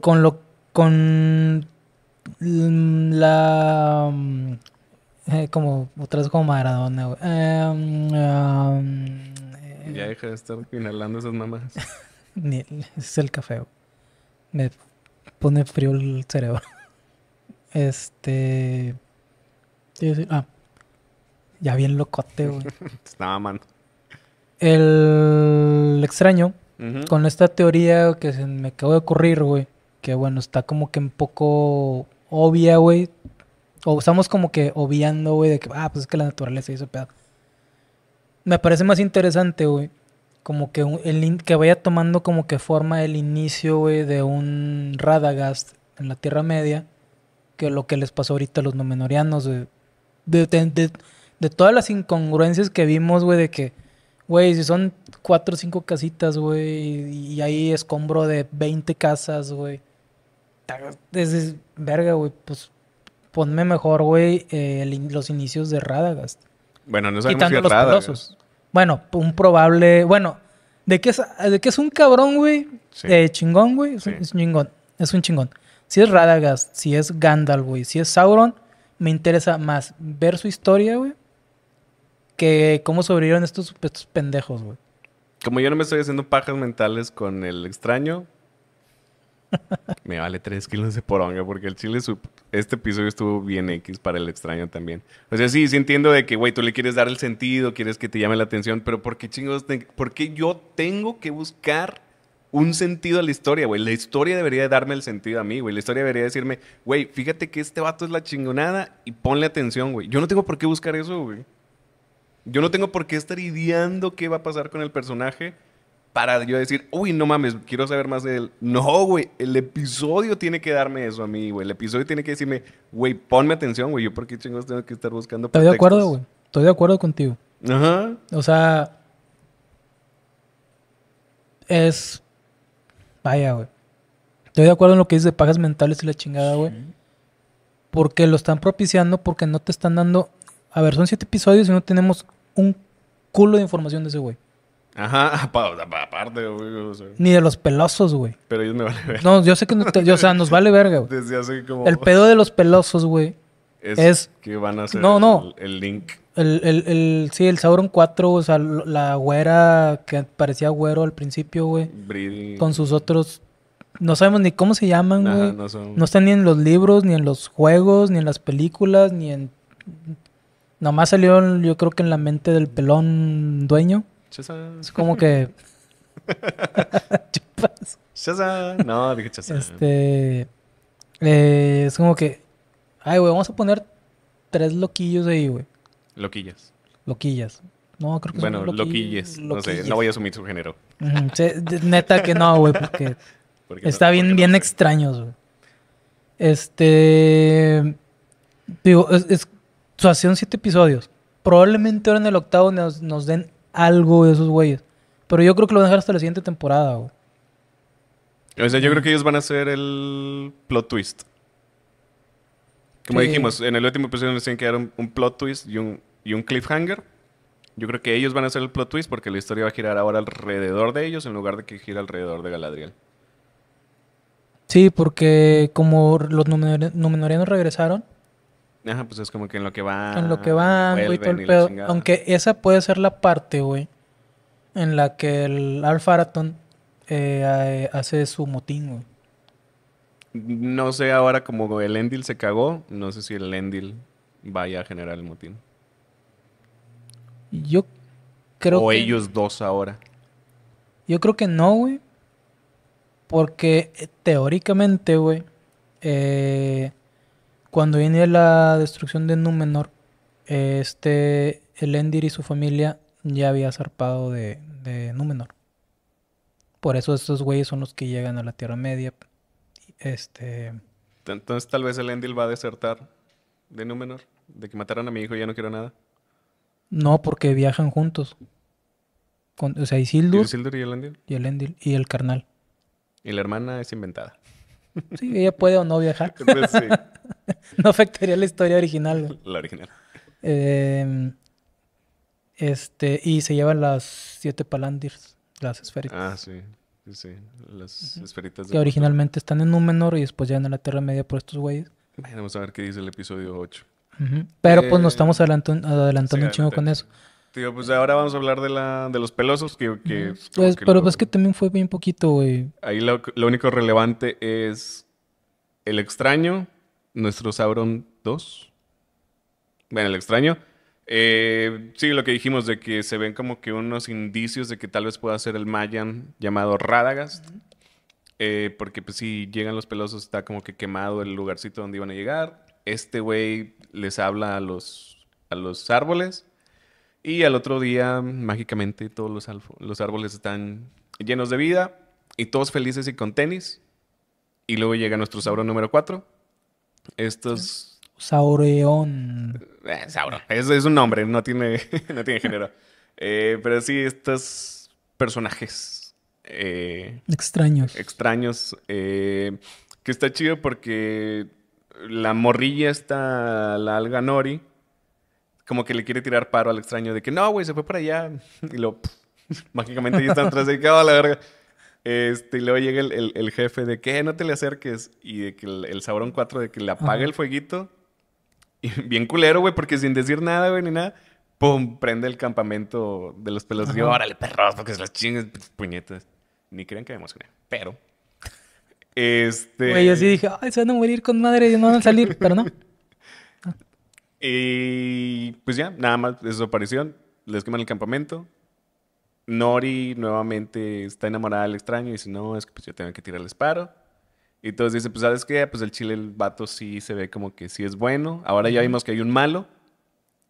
con lo con la eh, Como... como vez como Maradona, güey. Em, em, eh. ya deja de estar inhalando esas mamás. es el café. Güey. Me pone frío el cerebro. Este. Ah, ya bien locote, güey. Estaba mal. El extraño con esta teoría que se me acabo de ocurrir, güey, que bueno, está como que un poco obvia, güey. O estamos como que obviando, güey, de que, ah, pues es que la naturaleza hizo pedazo. Me parece más interesante, güey, como que, el que vaya tomando como que forma el inicio, güey, de un Radagast en la Tierra Media, que lo que les pasó ahorita a los Nomenorianos, güey. de, de, de todas las incongruencias que vimos, güey, de que Güey, si son cuatro o cinco casitas, güey, y ahí escombro de 20 casas, güey. Es, verga, güey, pues ponme mejor, güey, eh, los inicios de Radagast. Bueno, no sabemos Quitando si los Radagast. Bueno, un probable... Bueno, de que es, de que es un cabrón, güey, sí. Eh, chingón, güey, es chingón, es un chingón. Si es Radagast, si es Gandalf, güey, si es Sauron, me interesa más ver su historia, güey, que cómo sobrevivieron estos, estos pendejos, güey. Como yo no me estoy haciendo pajas mentales con el extraño, me vale tres kilos de poronga porque el chile, este episodio estuvo bien X para el extraño también. O sea, sí, sí entiendo de que, güey, tú le quieres dar el sentido, quieres que te llame la atención, pero ¿por qué chingos, por qué yo tengo que buscar un sentido a la historia, güey? La historia debería darme el sentido a mí, güey. La historia debería decirme, güey, fíjate que este vato es la chingonada y ponle atención, güey. Yo no tengo por qué buscar eso, güey. Yo no tengo por qué estar ideando qué va a pasar con el personaje para yo decir, uy, no mames, quiero saber más de él. No, güey, el episodio tiene que darme eso a mí, güey. El episodio tiene que decirme, güey, ponme atención, güey, yo por qué chingados tengo que estar buscando. Estoy de acuerdo, güey. Estoy de acuerdo contigo. Ajá. O sea, es... Vaya, güey. Estoy de acuerdo en lo que dices de pagas mentales y la chingada, güey. Porque lo están propiciando, porque no te están dando a ver, son siete episodios y no tenemos un culo de información de ese güey. Ajá, aparte, güey. Ni de los pelosos, güey. Pero ellos me vale verga. No, yo sé que no o sea, nos vale verga, güey. Desde hace como... El pedo de los pelosos, güey. Es, que van a hacer no, El, link. El, el, sí, el Sauron 4, o sea, la güera que parecía güero al principio, güey. Brady. Con sus otros. No sabemos ni cómo se llaman, güey. no están ni en los libros, ni en los juegos, ni en las películas, ni en Nomás salió, yo creo que en la mente del pelón dueño. Es como que. No, dije chazán. Este. Eh, es como que. Ay, güey, vamos a poner tres loquillos ahí, güey. Loquillas. Loquillas. No, creo que bueno, loquillas. No sé, no voy a asumir su género. neta que no, güey, porque. está bien, bien extraños, güey. Este. Digo, es o sea, siete episodios. Probablemente ahora en el octavo nos, den algo de esos güeyes. Pero yo creo que lo van a dejar hasta la siguiente temporada, O sea, yo creo que ellos van a hacer el plot twist. Como dijimos, en el último episodio nos tienen que dar un, plot twist y un, y un, cliffhanger. Yo creo que ellos van a hacer el plot twist porque la historia va a girar ahora alrededor de ellos en lugar de que gira alrededor de Galadriel. Sí, porque como los Numenoreanos regresaron, Ajá, pues es como que en lo que va... En lo que va... güey, todo Aunque esa puede ser la parte, güey, en la que el Alfaraton eh, hace su motín, güey. No sé ahora como el Endil se cagó, no sé si el Endil vaya a generar el motín. Yo creo o ellos dos ahora. Yo creo que no, güey. Porque eh, teóricamente, güey, eh, cuando viene la destrucción de Númenor, este, el y su familia ya había zarpado de, Númenor. Por eso estos güeyes son los que llegan a la Tierra Media. Este. Entonces tal vez el Endil va a desertar de Númenor, de que mataron a mi hijo y ya no quiero nada. No, porque viajan juntos. Con, o sea, Isildur. ¿Y Isildur y el Y Endil. Y el carnal. Y la hermana es inventada. Sí, ella puede o no viajar. Pues no afectaría la historia original. La original. Em, este, y se llevan las siete palandirs, las esferitas. Ah, sí. Sí, las esferitas. De que originalmente están en Númenor y después llegan a la Tierra Media por estos güeyes. Vamos a ver qué dice el episodio 8. Pero pues nos eh, estamos adelantando, un chingo con eso. Tío, este, pues ahora vamos a hablar de, la, de los pelosos. Que, que pues, pero pues, es que también fue bien poquito, Ahí lo, único relevante es El extraño, nuestro Sauron 2. Bueno, El extraño. Eh, sí, lo que dijimos de que se ven como que unos indicios de que tal vez pueda ser el Mayan llamado Radagast. Eh, porque pues si llegan los pelosos está como que quemado el lugarcito donde iban a llegar. Este güey les habla a los, a los árboles y al otro día, mágicamente, todos los, los árboles están llenos de vida y todos felices y con tenis. Y luego llega nuestro sauro número 4. Estos. Saureón. Eh, Es, un nombre, no tiene, no tiene género. Eh, pero sí, estos personajes. Eh, extraños. Extraños. Eh, que está chido porque la morrilla está la Alga Nori como que le quiere tirar paro al extraño de que no, güey, se fue para allá. Y lo mágicamente ya están atrás a ah, la verga. Este, y luego llega el, el, jefe de que eh, no te le acerques. Y de que el, sabrón 4 de que le apague el fueguito. Y bien culero, güey, porque sin decir nada, güey, ni nada. Pum, prende el campamento de los pelos. Y yo, órale, perros, porque se las chingas, puñetas. Ni crean que me emocioné, pero. Este. Güey, yo sí dije, ay, se van a morir con madre y no van a salir, pero no. Y pues ya, nada más desaparición aparición. Les queman el campamento. Nori nuevamente está enamorada del extraño y dice, no, es que pues yo tengo que tirar el paro. Y entonces dice, pues ¿sabes qué? Pues el chile, el vato sí se ve como que sí es bueno. Ahora ya vimos que hay un malo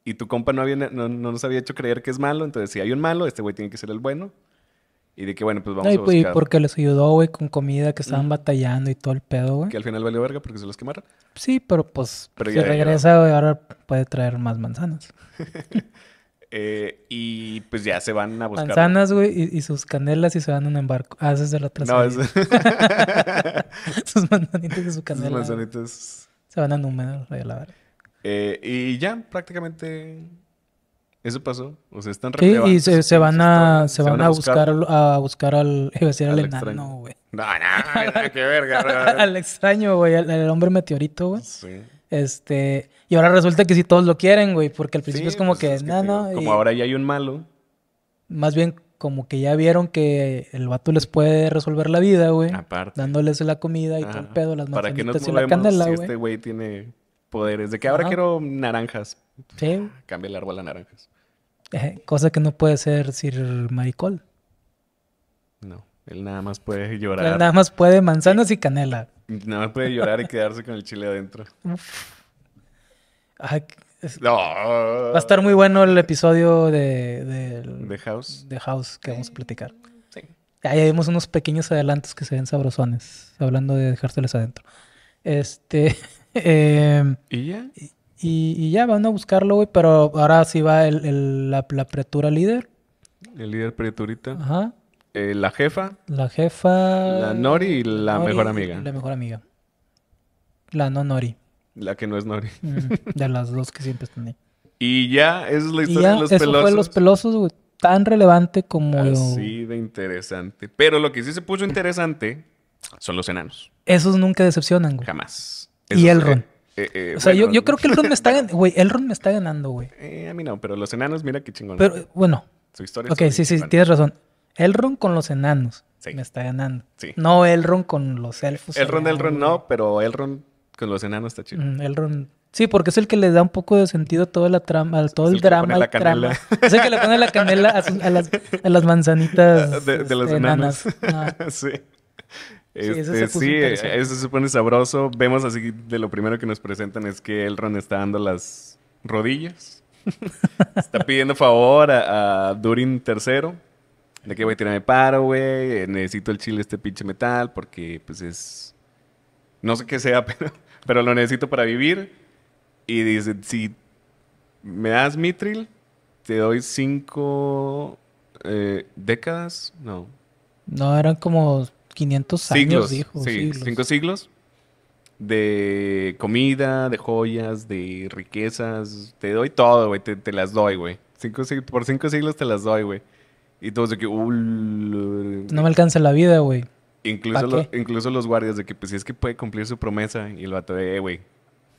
y tu compa no, había, no, no nos había hecho creer que es malo. Entonces si hay un malo, este güey tiene que ser el bueno. Y de que, bueno, pues vamos a pues, buscar. Y porque les ayudó, güey, con comida que estaban batallando y todo el pedo, güey. Que al final valió verga porque se los quemaron. Sí, pero pues se regresa, güey, ahora puede traer más manzanas. Eh, y pues ya se van a buscar. Manzanas, güey, y, sus canelas y se van un embarco. Ah, ese es de la otra No, es... sus manzanitas y su canela. Sus manzanitas. Se van a número, la verdad. Eh, y ya, prácticamente eso pasó. O sea, están sí, y se, se, van a, se, van, a, buscar, a buscar al, a al, al güey. No, no, qué verga. al extraño, güey, al, hombre meteorito, güey. Sí. Este, y ahora resulta que sí todos lo quieren, güey, porque al principio es como pues que, no, no. Como ahora ya hay un malo. Más bien como que ya vieron que el vato les puede resolver la vida, güey. Aparte. Dándoles la comida y todo el pedo, las ¿Para que y la candela, güey. este güey tiene poderes. De que ahora quiero naranjas. Sí. Cambia el árbol a naranjas cosa que no puede ser Sir Maricol. No, él nada más puede llorar. nada más puede manzanas y canela. Nada más puede llorar y quedarse con el chile adentro. no. Va a estar muy bueno el episodio de, House. De House que vamos a platicar. Sí. Ahí vemos unos pequeños adelantos que se ven sabrosones, hablando de dejárseles adentro. Este. Em, ¿Y ya? Y, ya van a buscarlo, güey, pero ahora sí va el, la, la pretura líder. El líder preturita. Ajá. Eh, la jefa. La jefa. La Nori y la mejor amiga. La mejor amiga. La no Nori. La que no es Nori. Mm, de las dos que siempre están ahí. Y ya, esa es la historia de los eso pelosos. Fue los pelosos, güey. Tan relevante como. Así ah, de interesante. Pero lo que sí se puso interesante son los enanos. Esos nunca decepcionan, güey. Jamás. y el ron. Eh, eh, eh, o sea, yo, yo, creo que Elrond me está ganando, güey. Elrond eh, me está ganando, güey. a mí no, pero los enanos, mira qué chingón. Pero bueno. Su historia. Ok, sí, sí, tienes razón. Elrond con los enanos me está ganando. Sí. No Elrond con los elfos. Elrond, Elrond no, pero Elrond con los enanos está chido. Mm, Elrond. Sí, porque es el que le da un poco de sentido a toda la trama, todo el, el drama, la trama. Es el que le pone la canela a, las, las, manzanitas de, de los este, enanos. enanas. Ah. sí sí, este, eso se pone sabroso. Vemos así, de lo primero que nos presentan es que Ron está dando las rodillas. está pidiendo favor a, Durin III. De que voy a tirarme paro, güey. Necesito el chile este pinche metal porque pues es... No sé qué sea, pero, pero lo necesito para vivir. Y dice, si me das mitril, te doy cinco eh, décadas. No. No, eran como 500 siglos, años, dijo. Sí, cinco siglos de comida, de joyas, de riquezas. Te doy todo, güey. Te, las doy, güey. por cinco siglos te las doy, güey. Y todos de que... no me alcanza la vida, güey. Incluso, incluso los guardias de que, pues, si es que puede cumplir su promesa. Y el vato de, eh, güey,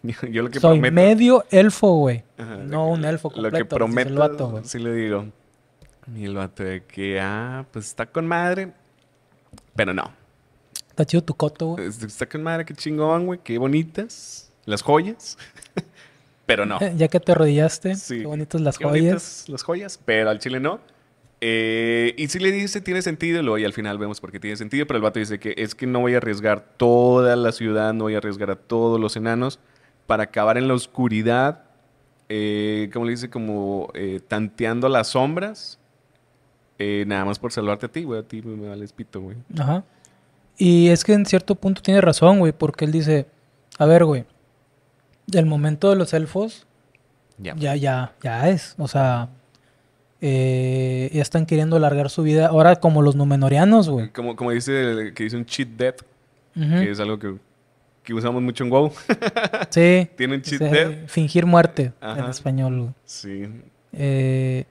yo lo que Soy prometo, medio elfo, güey. No un elfo completo. Lo que prometo, sí le digo. Y el vato de que, ah, pues está con madre. Pero no. Está chido tu coto, güey. Está con madre, qué chingón, güey. Qué bonitas. Las joyas. pero no. Ya que te arrodillaste, qué bonitas las qué joyas. Bonitas las joyas, pero al chile no. Eh, y si le dice tiene sentido, lo y al final vemos por qué tiene sentido, pero el vato dice que es que no voy a arriesgar toda la ciudad, no voy a arriesgar a todos los enanos para acabar en la oscuridad, eh, como le dice, como eh, tanteando las sombras eh, nada más por saludarte a ti, güey. A ti me, da vale espito, güey. Ajá. Y es que en cierto punto tiene razón, güey, porque él dice, a ver, güey, el momento de los elfos ya, ya, ya es. O sea, eh, ya están queriendo alargar su vida. Ahora como los Numenoreanos, güey. Como, como dice, que dice un cheat death, que es algo que, usamos mucho en WoW. sí. Tiene un cheat death. Fingir muerte en español, Sí. Eh,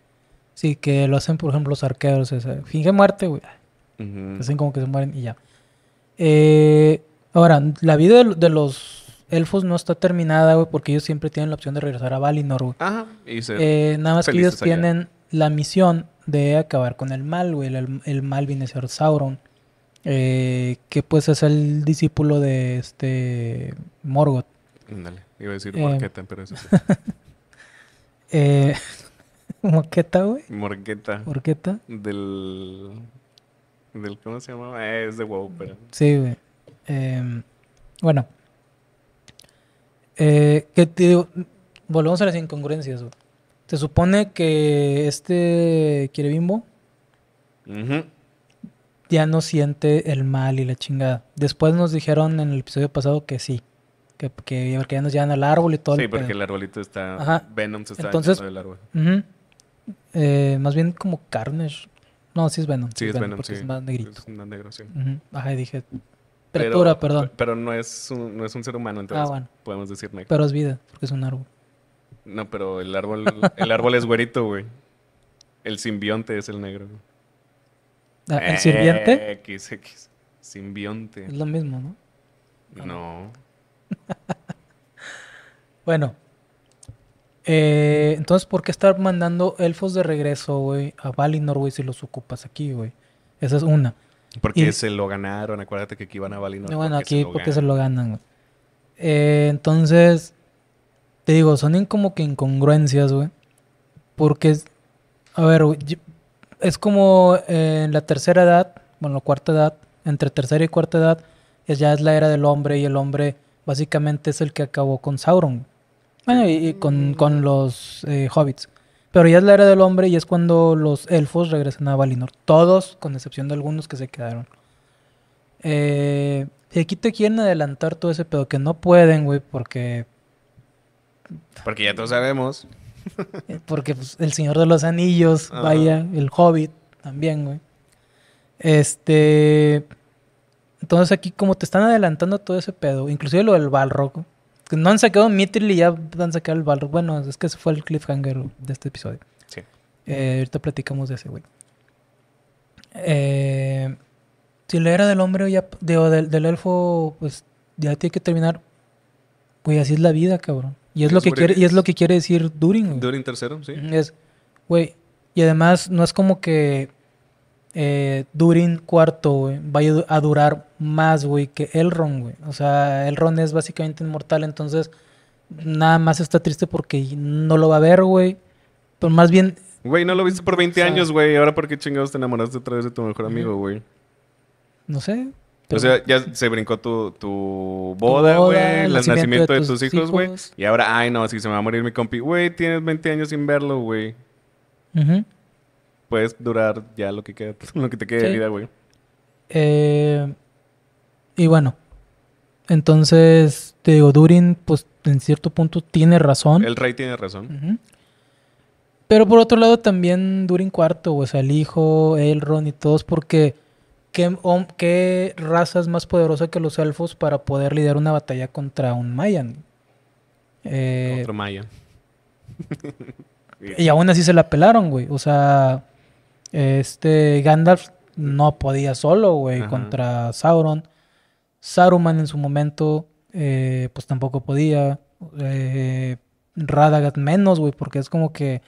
Sí, que lo hacen, por ejemplo, los arqueros. Finge muerte, güey. Hacen como que se mueren y ya. Eh, ahora, la vida de, los elfos no está terminada, güey, porque ellos siempre tienen la opción de regresar a Valinor, güey. Ajá. Y se eh, nada más que ellos tienen la misión de acabar con el mal, güey. El, mal viene ser Sauron. Eh, que pues es el discípulo de este Morgoth. Dale, iba a decir Marqueta, pero eso eh, Morqueta, güey. Morqueta. Morqueta. Del. del ¿Cómo se llamaba? Eh, es de WoW, pero. Sí, güey. Em, bueno. Eh, que te volvemos a las incongruencias, güey. Se supone que este quiere bimbo. Ya no siente el mal y la chingada. Después nos dijeron en el episodio pasado que sí. Que, que, ya nos llevan al árbol y todo. Sí, porque el arbolito está. Venom se está Entonces, del árbol. Eh, más bien como Carnage. No, sí es Venom. Sí, es Venom, sí. Es más negrito. Es negro, sí. Ajá, dije. perdón. Pero no es, un, ser humano, entonces ah, podemos decir negro. Pero es vida, porque es un árbol. No, pero el árbol, el árbol es güerito, güey. El simbionte es el negro. Ah, ¿El sirviente? X, eh, Simbionte. Es lo mismo, ¿no? No. bueno, eh, entonces, ¿por qué estar mandando elfos de regreso, güey, a Valinor, güey, si los ocupas aquí, güey? Esa es una. Porque se lo ganaron, acuérdate que aquí van a Valinor. Eh, bueno, aquí se porque se lo ganan, eh, entonces, te digo, son como que incongruencias, güey. Porque, a ver, es como en la tercera edad, bueno, la cuarta edad, entre tercera y cuarta edad, ya es la era del hombre y el hombre básicamente es el que acabó con Sauron. Bueno, y, con, los eh, hobbits. Pero ya es la era del hombre y es cuando los elfos regresan a Valinor. Todos, con excepción de algunos que se quedaron. y eh, aquí te quieren adelantar todo ese pedo que no pueden, güey, porque... Porque ya todos sabemos. Eh, porque pues, el Señor de los Anillos, vaya, el Hobbit también, güey. Este... Entonces aquí como te están adelantando todo ese pedo, inclusive lo del balroco. No han sacado Mithril y ya han sacado el Balrog. Bueno, es que ese fue el cliffhanger de este episodio. Sí. Eh, ahorita platicamos de ese, güey. Eh, si la era del hombre ya, o del, elfo, pues ya tiene que terminar. Güey, pues, así es la vida, cabrón. Y es, lo, que quiere, y es lo que quiere decir Durin. Durin tercero, sí. güey. Y además, no es como que eh, Durin cuarto, güey, va a durar más, güey, que Elrond, güey. O sea, Elrond es básicamente inmortal, entonces nada más está triste porque no lo va a ver, güey. Pero más bien... Güey, no lo viste por 20 años, güey. Ahora por qué chingados te enamoraste otra vez de tu mejor amigo, güey. No sé. O sea, ya se brincó tu, tu boda, güey, el nacimiento, de, tus hijos, güey. Y ahora, ay, no, si se me va a morir mi compi. Güey, tienes 20 años sin verlo, güey. Ajá puedes durar ya lo que, te quede de vida, güey. Eh, y bueno, entonces, te digo, Durin, pues en cierto punto tiene razón. El rey tiene razón. Pero por otro lado también Durin cuarto, o sea, el hijo, Elrond y todos, porque ¿qué, ¿qué, raza es más poderosa que los elfos para poder lidiar una batalla contra un Mayan? Eh, Otro Mayan. y aún así se la pelaron, güey. O sea, este Gandalf no podía solo, güey, contra Sauron. Saruman en su momento, eh, pues tampoco podía. Eh, Radagast menos, güey, porque es como que Es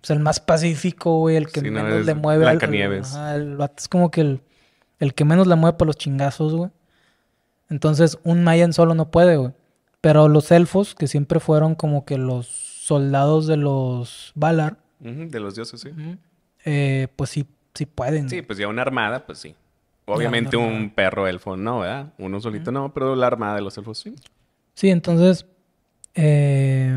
pues, el más pacífico, güey, el que menos le mueve. Al, es como que el, que menos le mueve para los chingazos, güey. Entonces, un Mayan solo no puede, güey. Pero los elfos, que siempre fueron como que los soldados de los Valar. de los dioses, sí. Eh, pues sí, sí pueden. Sí, pues ya una armada, pues sí. Obviamente un perro elfo no, ¿verdad? Uno solito no, pero la armada de los elfos sí. Sí, entonces, eh,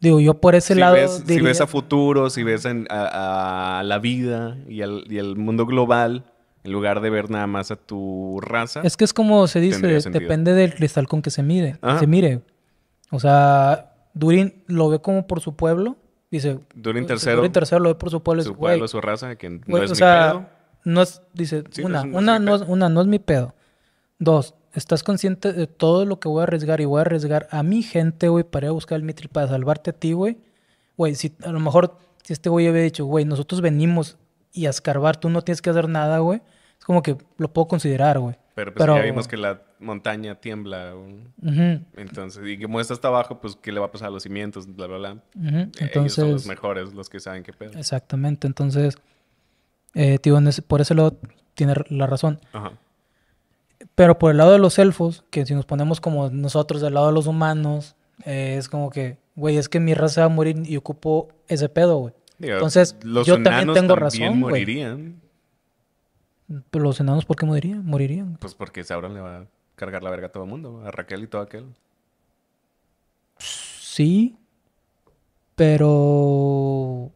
digo, yo por ese lado... Si ves a futuro, si ves a, la vida y al, el mundo global, en lugar de ver nada más a tu raza... Es que es como se dice, depende del cristal con que se mire. Se mire. O sea, Durin lo ve como por su pueblo, Dice. Durin tercero. Durin tercero lo eh, ve por su pueblo. Su pueblo, su raza, que no es o sea, No es, dice, una, no una, no es, una, no es mi pedo. Dos, estás consciente de todo lo que voy a arriesgar y voy a arriesgar a mi gente, güey, para ir a buscar el Mitri para salvarte a ti, güey. Güey, si a lo mejor si este güey hubiera dicho, güey, nosotros venimos y a escarbar, tú no tienes que hacer nada, güey. Es como que lo puedo considerar, güey. Pero pues ya vimos que la montaña tiembla. Entonces, y como está hasta abajo, pues ¿qué le va a pasar a los cimientos? Bla, bla, bla. Entonces... Ellos son los mejores, los que saben qué pedo. Exactamente. Entonces, eh, tío, por ese lado tiene la razón. Ajá. Pero por el lado de los elfos, que si nos ponemos como nosotros del lado de los humanos, eh, es como que, güey, es que mi raza va a morir y ocupo ese pedo, güey. Entonces, yo también tengo razón. Morirían. Pues, los enanos por qué morirían? morirían? Pues porque Sauron le va a cargar la verga a todo el mundo, a Raquel y todo aquel. Sí, pero...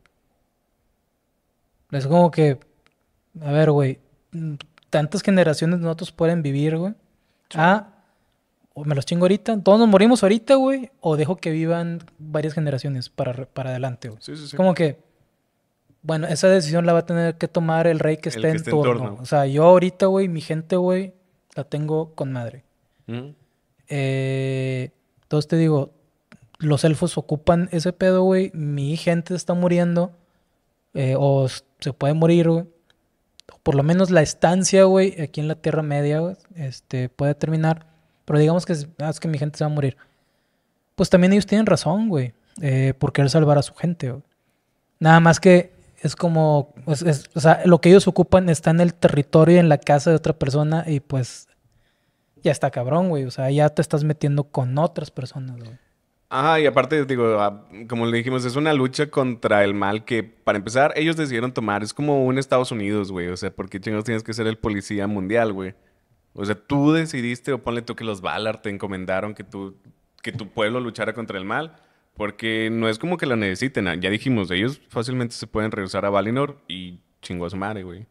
Es como que... A ver, güey. Tantas generaciones de nosotros pueden vivir, güey. Ah, o me los chingo ahorita. Todos nos morimos ahorita, güey. O dejo que vivan varias generaciones para, para adelante, güey. Sí, sí, sí. Como que bueno, esa decisión la va a tener que tomar el rey que esté, en, tu O sea, yo ahorita, güey, mi gente, güey, la tengo con madre. Eh, entonces te digo, los elfos ocupan ese pedo, güey. Mi gente está muriendo. Eh, o se puede morir, güey. por lo menos la estancia, güey, aquí en la Tierra Media, güey, este, puede terminar. Pero digamos que es ah, que mi gente se va a morir. Pues también ellos tienen razón, güey. Eh, por querer salvar a su gente, Nada más que es como, pues, es, o sea, lo que ellos ocupan está en el territorio en la casa de otra persona y pues ya está cabrón, güey. O sea, ya te estás metiendo con otras personas, güey. Ah, y aparte, digo, ah, como le dijimos, es una lucha contra el mal que, para empezar, ellos decidieron tomar. Es como un Estados Unidos, güey. O sea, ¿por qué chingados tienes que ser el policía mundial, güey? O sea, tú decidiste, o ponle tú que los Valar te encomendaron que, tú, que tu pueblo luchara contra el mal. Porque no es como que la necesiten. Ah, ya dijimos, ellos fácilmente se pueden regresar a Valinor y chingo a su madre, güey.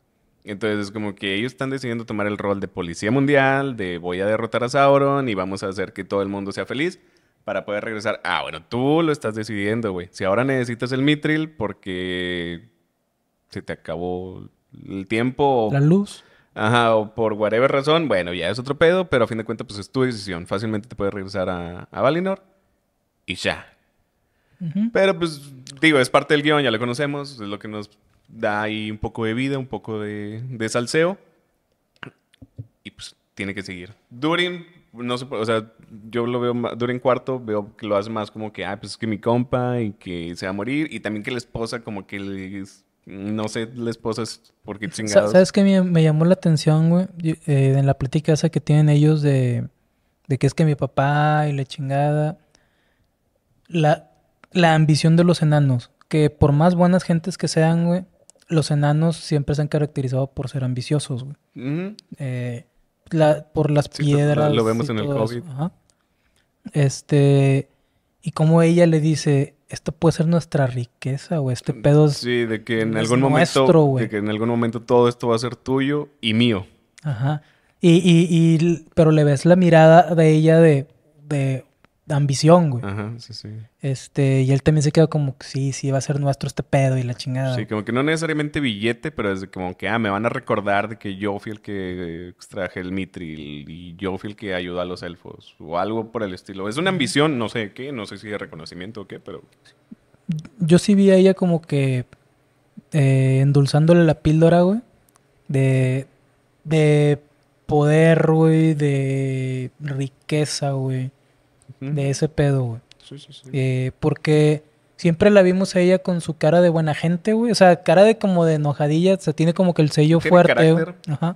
Entonces es como que ellos están decidiendo tomar el rol de policía mundial, de voy a derrotar a Sauron y vamos a hacer que todo el mundo sea feliz para poder regresar. Ah, bueno, tú lo estás decidiendo, güey. Si ahora necesitas el mitril porque se te acabó el tiempo. La luz. Ajá, o por whatever razón, bueno, ya es otro pedo, pero a fin de cuentas, pues es tu decisión. Fácilmente te puedes regresar a Valinor y ya, pero pues, digo, es parte del guión, ya lo conocemos, es lo que nos da ahí un poco de vida, un poco de, de salseo. Y pues tiene que seguir. Durin, no sé, o sea, yo lo veo, Durin cuarto, veo que lo hace más como que, ah, pues es que mi compa y que se va a morir. Y también que la esposa, como que no sé, la esposa es porque chingados. ¿Sabes qué me, llamó la atención, güey? Eh, en la plática esa que tienen ellos de, de que es que mi papá y la chingada. La, la ambición de los enanos, que por más buenas gentes que sean, güey, los enanos siempre se han caracterizado por ser ambiciosos, güey. Eh, por las piedras. Lo vemos en el COVID. Este, y como ella le dice, esto puede ser nuestra riqueza, o este mm, pedo es, Sí, de que en algún momento, de que en algún momento todo esto va a ser tuyo y mío. Ajá. Y, pero le ves la mirada de ella de ambición, güey. Ajá, sí, sí. Este, y él también se quedó como, sí, sí, va a ser nuestro este pedo y la chingada. Sí, como que no necesariamente billete, pero es como que, ah, me van a recordar de que yo fui el que extraje el mitril y yo fui el que ayudó a los elfos o algo por el estilo. Es una ambición, no sé qué, no sé si de reconocimiento o qué, pero... Yo sí vi a ella como que eh, endulzándole la píldora, güey, de, de poder, güey, de riqueza, güey de ese pedo, güey. Sí, sí, sí. Eh, porque siempre la vimos a ella con su cara de buena gente, güey. O sea, cara de como de enojadilla. O sea, tiene como que el sello fuerte. Güey. Ajá.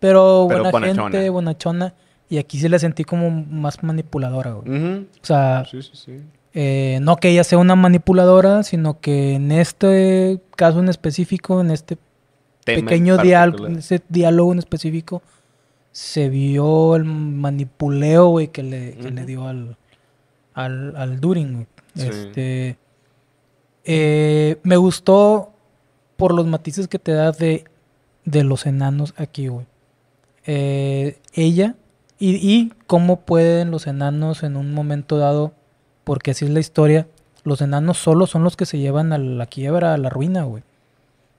Pero, buena gente, bonachona. Y aquí se la sentí como más manipuladora, güey. O sea, sí, sí, sí. Eh, no que ella sea una manipuladora, sino que en este caso en específico, en este pequeño diálogo, en ese diálogo en específico, se vio el manipuleo, güey, que le dio al, al, al During. Este, eh, me gustó por los matices que te da de, de los enanos aquí, güey. Eh, ella y, cómo pueden los enanos en un momento dado, porque así es la historia, los enanos solo son los que se llevan a la quiebra, a la ruina, güey.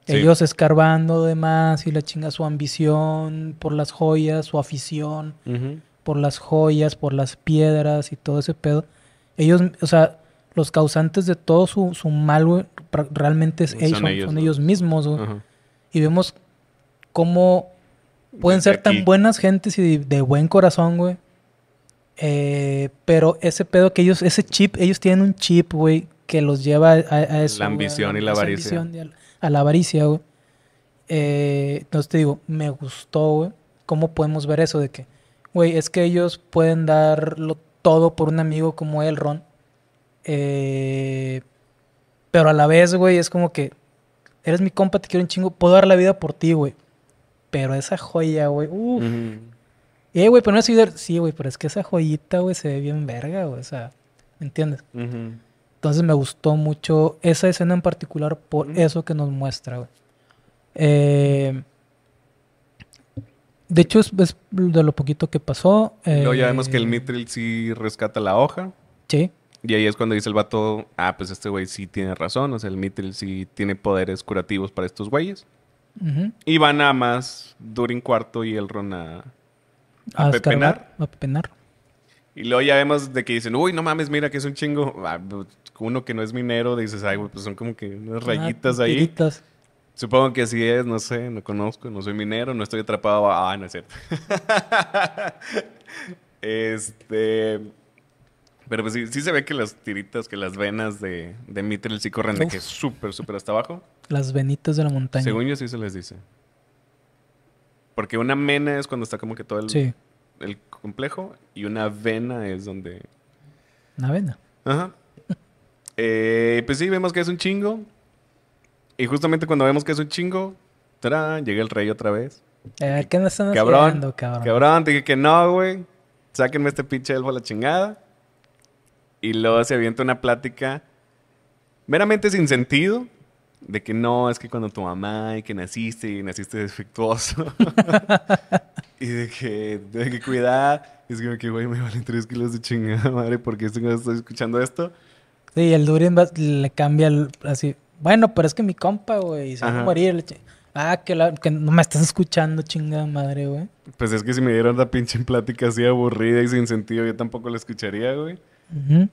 Ellos escarbando demás y la chinga su ambición por las joyas, su afición por las joyas, por las piedras y todo ese pedo ellos, o sea, los causantes de todo su, su mal, güey, realmente son, ellos, mismos, güey. Y vemos cómo pueden ser tan buenas gentes y de, buen corazón, güey. Eh, pero ese pedo que ellos, ese chip, ellos tienen un chip, güey, que los lleva a, eso. La ambición y la avaricia. A, la avaricia, güey. Eh, entonces te digo, me gustó, güey. ¿Cómo podemos ver eso de que, güey, es que ellos pueden dar lo todo por un amigo como él, Ron. Eh, pero a la vez, güey, es como que eres mi compa, te quiero un chingo, puedo dar la vida por ti, güey. Pero esa joya, güey, uff. Eh, güey, pero no es ayudar. Sí, güey, pero es que esa joyita, güey, se ve bien verga, güey. O sea, ¿me entiendes? Entonces me gustó mucho esa escena en particular por eso que nos muestra, güey. Eh, de hecho, es, de lo poquito que pasó. Luego ya vemos que el eh, Mitril sí rescata la hoja. Sí. Y ahí es cuando dice el vato, ah, pues este güey sí tiene razón, o sea, el Mitril sí tiene poderes curativos para estos güeyes. Y van a más Durin Cuarto y el a, a, a pepenar. A pepenar. Y luego ya vemos de que dicen, uy, no mames, mira que es un chingo. Ah, uno que no es minero, dices, ay, pues son como que unas ah, rayitas ahí. Rayitas. Supongo que así es, no sé, no conozco, no soy minero, no estoy atrapado. Ah, no es cierto. este. Pero pues sí, se ve que las tiritas, que las venas de, de Mitre, el sí corren de que súper, súper hasta abajo. Las venitas de la montaña. Según yo sí se les dice. Porque una mena es cuando está como que todo el, el complejo y una vena es donde... Una vena. Ajá. Eh, pues sí, vemos que es un chingo. Y justamente cuando vemos que es un chingo, ¡tarán! llega el rey otra vez. A ver, ¿Qué nos están cabrón, haciendo, cabrón? Cabrón, dije que no, güey. Sáquenme este pinche elfo a la chingada. Y luego se avienta una plática meramente sin sentido. De que no, es que cuando tu mamá y que naciste y naciste defectuoso. y de que, de que cuidar. Es como que, güey, me valen tres kilos de chingada madre porque estoy escuchando esto. Sí, el Durin le cambia así bueno, pero es que mi compa, güey, se va a morir. Ah, que, que, no me estás escuchando, chingada madre, güey. Pues es que si me dieran la pinche plática así aburrida y sin sentido, yo tampoco la escucharía, güey.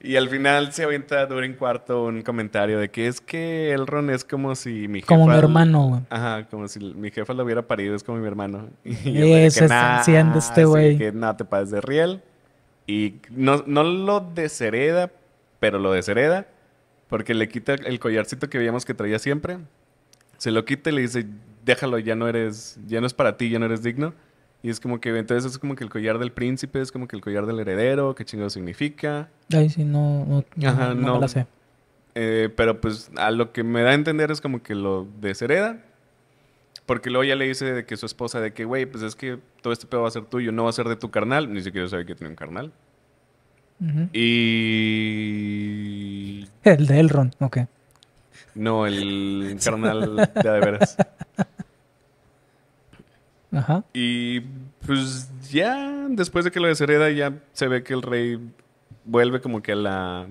Y al final se avienta Durin en cuarto un comentario de que es que el Ron es como si mi jefa. Como mi hermano, güey. Ajá, como si mi jefa lo hubiera parido, es como mi hermano. Y yo, eso este güey. Que nada, te pases de riel. Y no, no lo deshereda, pero lo deshereda. Porque le quita el collarcito que veíamos que traía siempre. Se lo quita y le dice, déjalo, ya no eres, ya no es para ti, ya no eres digno. Y es como que, entonces es como que el collar del príncipe, es como que el collar del heredero, qué chingado significa. Ay, sí, no, no, Ajá, no, no. la sé. Eh, pero pues a lo que me da a entender es como que lo deshereda. Porque luego ya le dice de que su esposa, de que, güey, pues es que todo este pedo va a ser tuyo, no va a ser de tu carnal. Ni siquiera sabe que tiene un carnal. Y. El de Elrond, ok. No, el carnal de de veras. Ajá. Y pues ya, después de que lo deshereda, ya se ve que el rey vuelve como que a la.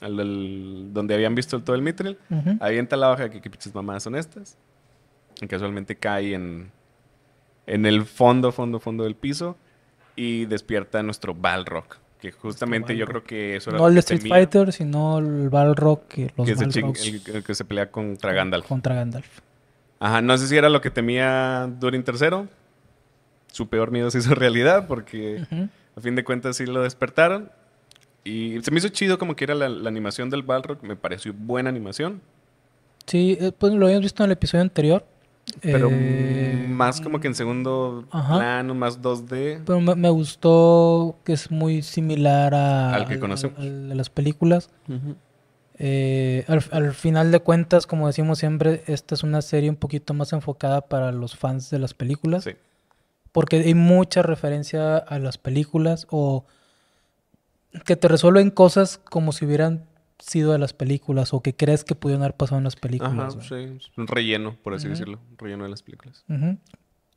Al, donde habían visto todo el mitril. Avienta la hoja que qué mamadas son estas. Y casualmente cae en. En el fondo, fondo, fondo del piso. Y despierta nuestro Balrock. Que justamente yo creo que eso era No el Street Fighter, sino el Balrog. Que el, que se pelea contra Gandalf. Contra Gandalf. Ajá, no sé si era lo que temía Durin III. Su peor miedo se hizo realidad porque a fin de cuentas sí lo despertaron. Y se me hizo chido como que era la, animación del Balrog. Me pareció buena animación. Sí, eh, pues lo habíamos visto en el episodio anterior. Pero eh, más como que en segundo plano, más 2D. Pero me, gustó que es muy similar a, al que conocemos. las películas. Eh, al, al, final de cuentas, como decimos siempre, esta es una serie un poquito más enfocada para los fans de las películas. Sí. Porque hay mucha referencia a las películas o que te resuelven cosas como si hubieran sido de las películas o que crees que pudieron haber pasado en las películas. Un relleno, por así decirlo. Un relleno de las películas. Y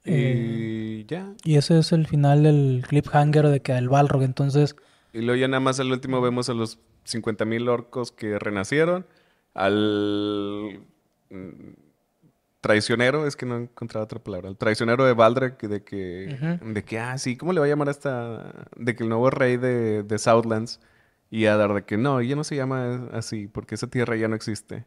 eh, ya. Y ese es el final del cliffhanger de que el Balrog, entonces... Y luego ya nada más al último vemos a los 50.000 orcos que renacieron. Al... Mm, traicionero, es que no he encontrado otra palabra. al traicionero de Baldrick, de que, de que, ah, sí, ¿cómo le va a llamar a esta? De que el nuevo rey de, de Southlands y Adar de que no, ya no se llama así porque esa tierra ya no existe.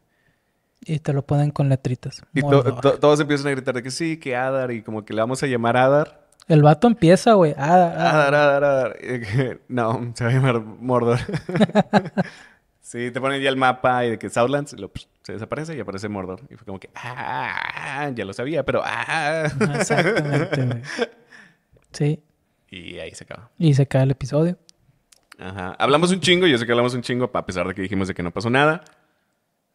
Y te lo ponen con letritas. Y todos empiezan a gritar de que sí, que Adar y como que le vamos a llamar Adar. El vato empieza, güey. Adar, Adar, Adar. no, se va a llamar Mordor. sí, te ponen ya el mapa y de que Southlands lo, pues, se desaparece y aparece Mordor. Y fue como que, ah, ah ya lo sabía, pero ah. ah". Exactamente, güey. Sí. Y ahí se acaba. Y se acaba el episodio. Ajá. Hablamos un chingo, yo sé que hablamos un chingo, a pesar de que dijimos de que no pasó nada.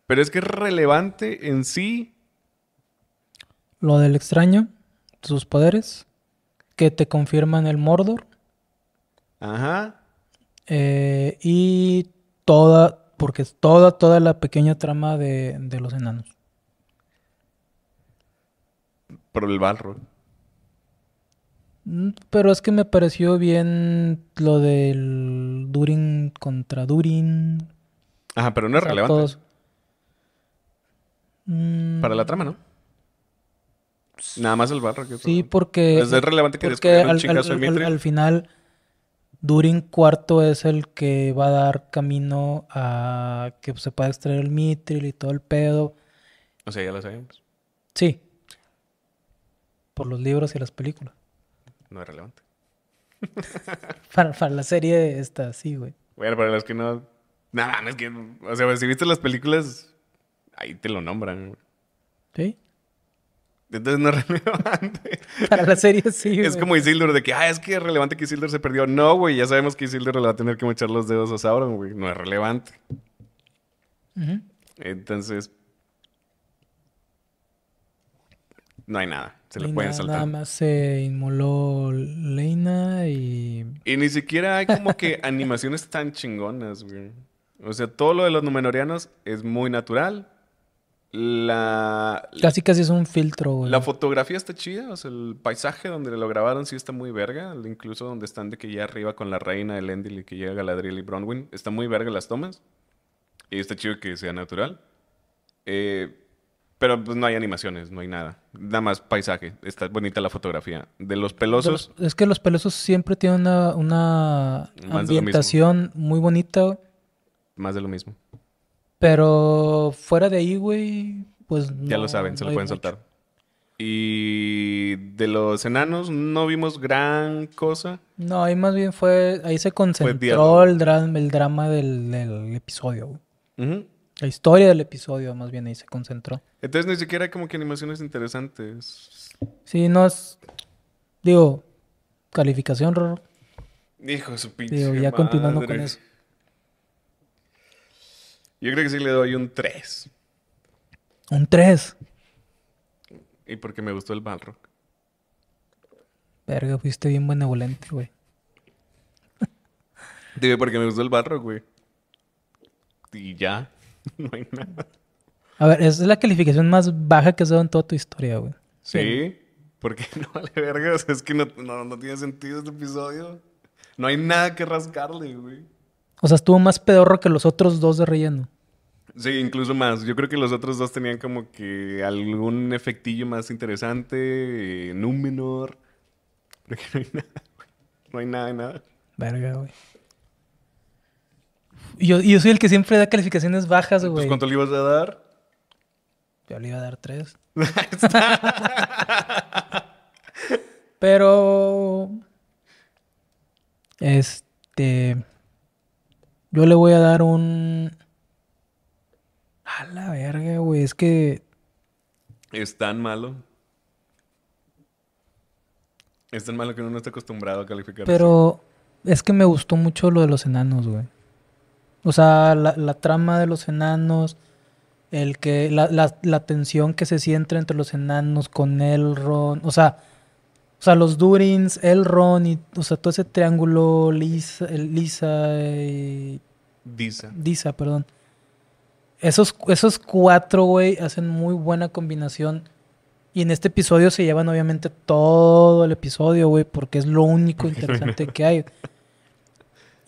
Pero es que es relevante en sí. Lo del extraño, sus poderes, que te confirman el Mordor. Ajá. Eh, y toda, porque es toda, toda la pequeña trama de, los enanos. Por el barro. Mm, pero es que me pareció bien lo del Durin contra Durin. Ajá, pero no es relevante. Mm. Para la trama, ¿no? Nada más el barro. sí, porque. Es relevante que porque el al, al, final, Durin cuarto es el que va a dar camino a que se pueda extraer el mitril y todo el pedo. O sea, ya lo sabemos. Pues. Sí. Por los libros y las películas. No es relevante. para, la serie esta, sí, güey. Bueno, para los que no. Nada, no es que. O sea, si viste las películas, ahí te lo nombran, güey. Sí. Entonces no es relevante. Para la serie sí. es como Isildur, de que, ah, es que es relevante que Isildur se perdió. No, güey, ya sabemos que Isildur le va a tener que mochar los dedos a Sauron, güey. No es relevante. Entonces, no hay nada. Se lo pueden saltar. Nada más se inmoló Leina y. Y ni siquiera hay como que animaciones tan chingonas, güey. O sea, todo lo de los numenorianos es muy natural. La. Casi casi es un filtro, güey. La fotografía está chida, o sea, el paisaje donde lo grabaron sí está muy verga. Incluso donde están de que ya arriba con la reina, el Endil y que llega Galadriel y Bronwyn. Está muy verga las tomas. Y está chido que sea natural. Eh pero pues no hay animaciones, no hay nada. Nada más paisaje. Está bonita la fotografía. De los pelosos. es que los pelosos siempre tienen una, una ambientación muy bonita. Más de lo mismo. Pero fuera de ahí, güey, pues. ya lo saben, se lo pueden soltar. Y de los enanos no vimos gran cosa. No, ahí más bien fue. Ahí se concentró el, el, drama del, episodio. La historia del episodio, más bien, ahí se concentró. Entonces ni siquiera como que animaciones interesantes. Sí, no es. Digo, calificación, Rorro. Hijo su pinche. Digo, ya continuando con eso. Yo creo que sí le doy un 3. ¿Un 3? Y porque me gustó el Balrog. Verga, fuiste bien benevolente, güey. Dime, porque me gustó el Balrog, güey. Y ya. no hay nada. A ver, es la calificación más baja que has dado en toda tu historia, güey. Sí, porque no vale verga, es que no, tiene sentido este episodio. No hay nada que rascarle, güey. O sea, estuvo más pedorro que los otros dos de relleno. Sí, incluso más. Yo creo que los otros dos tenían como que algún efectillo más interesante, en eh, un menor. no hay nada, güey. No hay nada hay nada. Verga, güey. Y yo, soy el que siempre da calificaciones bajas, güey. Pues, ¿cuánto le ibas a dar? Yo le iba a dar tres. Pero. Este. Yo le voy a dar un. A la verga, güey. Es que. Es tan malo. Es tan malo que uno no está acostumbrado a calificar. Pero. Es que me gustó mucho lo de los enanos, güey. O sea, la, trama de los enanos, el que, la, la, la, tensión que se siente entre los enanos con Elrond, o sea, o sea, los Durins, Elrond, y, o sea, todo ese triángulo, Lisa, Lisa y... Disa. Disa, perdón. Esos, esos cuatro, güey, hacen muy buena combinación. Y en este episodio se llevan obviamente todo el episodio, güey, porque es lo único interesante que hay.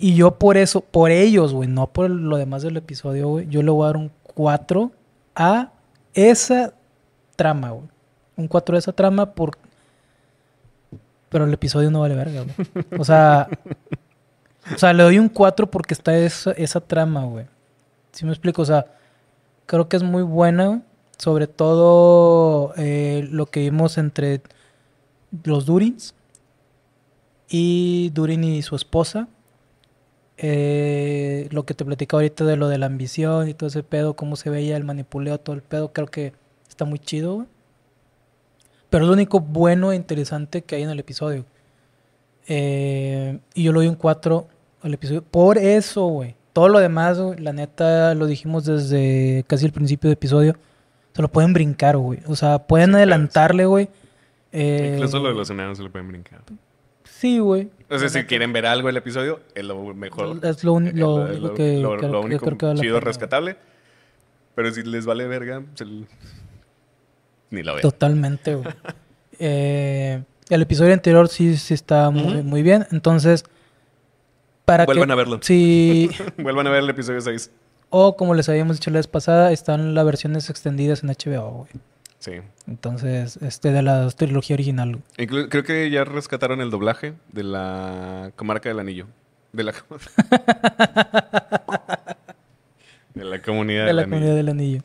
Y yo por eso, por ellos, güey, no por lo demás del episodio, güey, yo le voy a dar un 4 a esa trama, güey. Un 4 a esa trama por... Pero el episodio no vale verga, güey. O sea... o sea, le doy un 4 porque está esa, esa trama, güey. Si me explico? O sea, creo que es muy buena, güey. Sobre todo eh, lo que vimos entre los Durins y Durin y su esposa eh, lo que te platicaba ahorita de lo de la ambición y todo ese pedo, cómo se veía el manipuleo, todo el pedo, creo que está muy chido, Pero es lo único bueno e interesante que hay en el episodio. Eh, y yo lo doy un 4 al episodio. Por eso, güey. Todo lo demás, la neta, lo dijimos desde casi el principio del episodio. Se lo pueden brincar, güey. O sea, pueden adelantarle, güey. Incluso eh, lo de los enanos se lo pueden brincar. Sí, güey. O sea, si quieren ver algo el episodio, es lo mejor. Es lo, que, único chido, rescatable. Pero si les vale verga, ni la vean. Totalmente, güey. eh, el episodio anterior sí, sí está muy, bien. Entonces, para Vuelvan a verlo. Sí. Vuelvan a ver el episodio 6. O como les habíamos dicho la vez pasada, están las versiones extendidas en HBO, güey. Sí. Entonces, este de la trilogía original. creo que ya rescataron el doblaje de la comarca del anillo. De la De la comunidad de la del comunidad del anillo.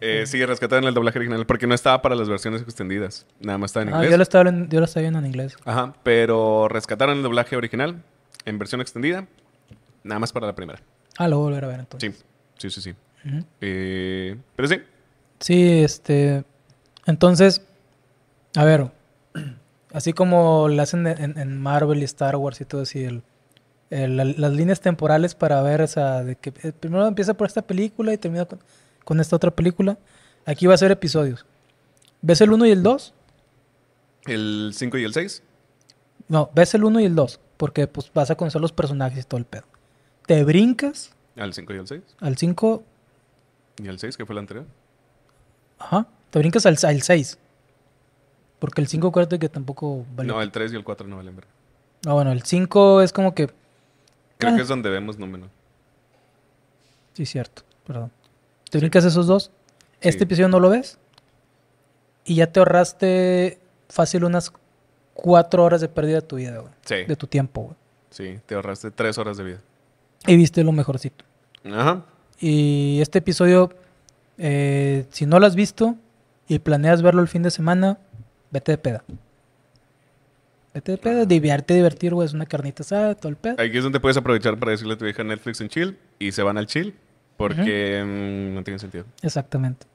Eh, sí, rescataron el doblaje original porque no estaba para las versiones extendidas. Nada más estaba en ah, inglés. yo lo estaba, yo lo estaba viendo en inglés. Ajá, pero rescataron el doblaje original en versión extendida. Nada más para la primera. Ah, lo voy a volver a ver entonces. Sí, sí, sí, sí. Eh, pero sí. Sí, este. Entonces, a ver, así como lo hacen en, Marvel y Star Wars y todo así, el, las líneas temporales para ver, esa... de que eh, primero empieza por esta película y termina con, esta otra película. Aquí va a ser episodios. ¿Ves el 1 y el 2? ¿El 5 y el 6? No, ves el 1 y el 2, porque pues vas a conocer los personajes y todo el pedo. Te brincas. ¿Al 5 y al 6? Al 5. ¿Y al 6, que fue la anterior? Ajá. Te brincas al, al 6. Porque el 5 acuérdate que tampoco vale. No, el 3 y el 4 no valen verga. Ah, bueno, el 5 es como que. Creo eh. que es donde vemos número. Sí, cierto, perdón. Te brincas esos dos. Este episodio no lo ves. Y ya te ahorraste fácil unas 4 horas de pérdida de tu vida, güey. Sí. De tu tiempo, güey. Sí, te ahorraste 3 horas de vida. Y viste lo mejorcito. Ajá. Y este episodio, eh, si no lo has visto, y planeas verlo el fin de semana, vete de peda. Vete de peda, diviarte, divertir, güey, es una carnita asada, todo el pedo. Aquí es donde puedes aprovechar para decirle a tu vieja... Netflix en chill y se van al chill porque mm, no tiene sentido. Exactamente.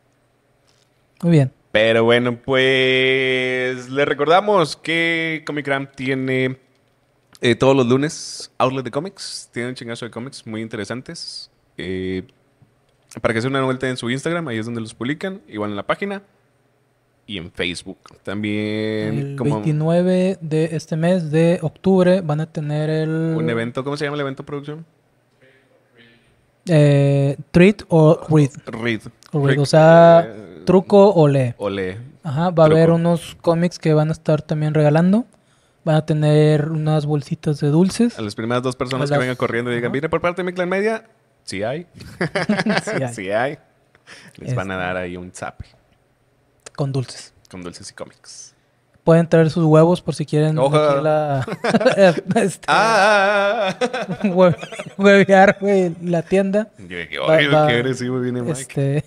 Muy bien. Pero bueno, pues le recordamos que Comic Ram tiene eh, todos los lunes outlet de cómics. tienen un chingazo de cómics muy interesantes. Eh, para que se una vuelta en su Instagram, ahí es donde los publican, igual en la página y en Facebook. También el 29 de este mes de octubre van a tener el un evento, ¿cómo se llama el evento producción? Eh, treat o read. Read. O, sea, eh, truco o lee. O lee. Ajá, va a haber unos cómics que van a estar también regalando. Van a tener unas bolsitas de dulces. A las primeras dos personas que vengan corriendo y digan, viene por parte de mi clan media, sí hay. sí hay. Les van a este. dar ahí un zap con dulces. Con dulces y cómics. Pueden traer sus huevos por si quieren. Oja. La, este, ah, huevear, güey, la tienda. Yo dije, oye, qué agresivo viene Mike. Este...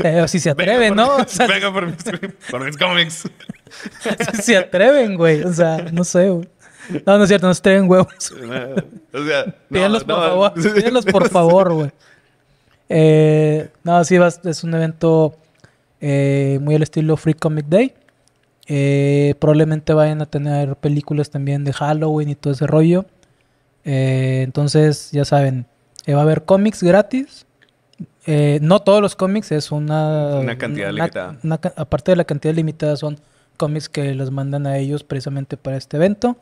Pero eh, si se atreven, ¿no? Por, por mis, cómics. si se atreven, güey. O sea, no sé, güey. No, no es cierto, no se atreven huevos. o sea, no, por favor, pídenlos por favor, güey. Eh, no, sí, es un evento eh, muy al estilo Free Comic Day. Eh, probablemente vayan a tener películas también de Halloween y todo ese rollo. Eh, entonces, ya saben, va a haber cómics gratis. no todos los cómics, es una... cantidad limitada. aparte de la cantidad limitada, son cómics que los mandan a ellos precisamente para este evento.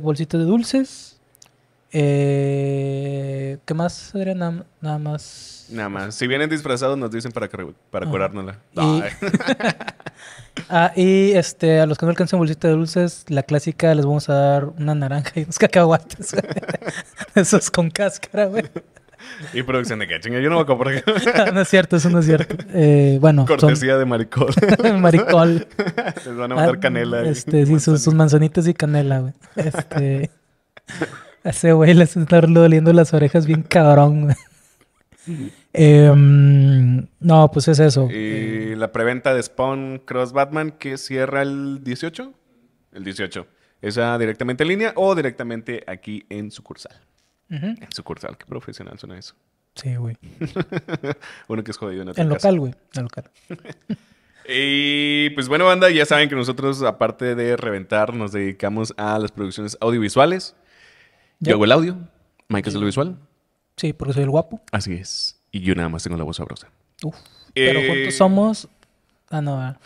bolsitas de dulces, eh, ¿Qué más nada más. Nada más. Si vienen disfrazados, nos dicen para, curárnosla. Y... ah, y este, a los que no alcancen bolsitas de dulces, la clásica, les vamos a dar una naranja y unos cacahuates. Esos con cáscara, güey. Y producción de cachinga, yo no voy a no, es cierto, eso no es cierto. Eh, bueno. Cortesía de maricol. maricol. Les van a mandar ah, canela. Este, sí, sus, sus manzanitas y canela, güey. Este. A ese güey le doliendo las orejas bien cabrón. Em, no, pues es eso. Y la preventa de Spawn Cross Batman que cierra el 18. El 18. Esa directamente en línea o directamente aquí en sucursal. En sucursal, qué profesional suena eso. Sí, güey. Uno que es jodido en En local, güey. En local. y pues bueno, banda, ya saben que nosotros, aparte de reventar, nos dedicamos a las producciones audiovisuales. Yo hago el audio, Mike hace el visual. Sí, porque soy el guapo. Así es. Y yo nada más tengo la voz sabrosa. Uf, pero eh, juntos somos. Ah, no, ah,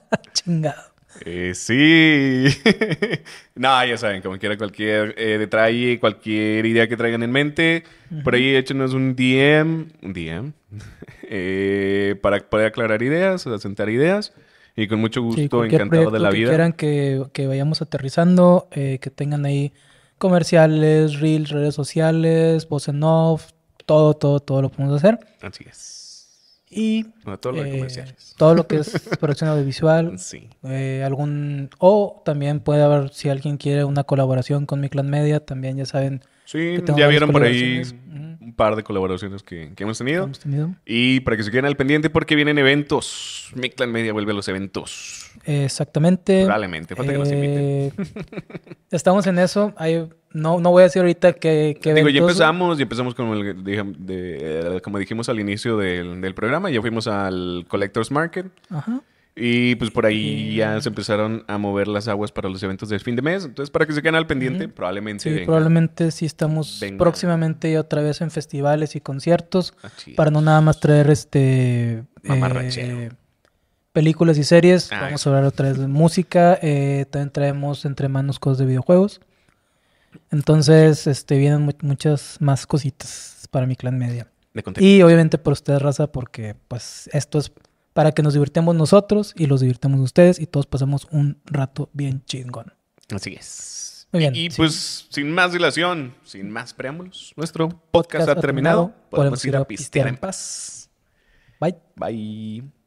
chingado. Eh, sí. no, ya saben, como quiera cualquier eh, detalle, cualquier idea que traigan en mente. Por ahí échenos un DM, un DM, para poder aclarar ideas, asentar ideas. Y con mucho gusto, encantado de la vida. Que quieran que, que vayamos aterrizando, que tengan ahí comerciales, reels, redes sociales, voz en off, todo, todo, todo lo podemos hacer. Así es. Y todo lo de eh, comerciales. Todo lo que es producción audiovisual. Sí. Eh, algún, o también puede haber, si alguien quiere una colaboración con Mi Clan Media, también ya saben, Sí, ya vieron por ahí un par de colaboraciones que, hemos, tenido. Y para que se queden al pendiente porque vienen eventos. clan Media vuelve a los eventos. Exactamente. Probablemente, falta que nos inviten. Eh, estamos en eso. no, no voy a decir ahorita que, que Digo, ya empezamos, y empezamos con como dijimos al inicio del, del programa, ya fuimos al Collectors Market. Ajá. Y pues por ahí ya se empezaron a mover las aguas para los eventos del fin de mes. Entonces, para que se queden al pendiente, probablemente. Sí, probablemente sí estamos próximamente otra vez en festivales y conciertos. Para no nada más traer este. Eh, películas y series. Ah, Vamos a hablar otra vez de música. Eh, también traemos entre manos cosas de videojuegos. Entonces, este, vienen muchas más cositas para mi clan media. y obviamente por ustedes, raza, porque pues esto es para que nos divirtamos nosotros y los divirtamos ustedes y todos pasamos un rato bien chingón. Así es. Muy bien. Y, pues, sin más dilación, sin más preámbulos, nuestro podcast, ha terminado. Podemos, ir a pistear en paz. Bye. Bye.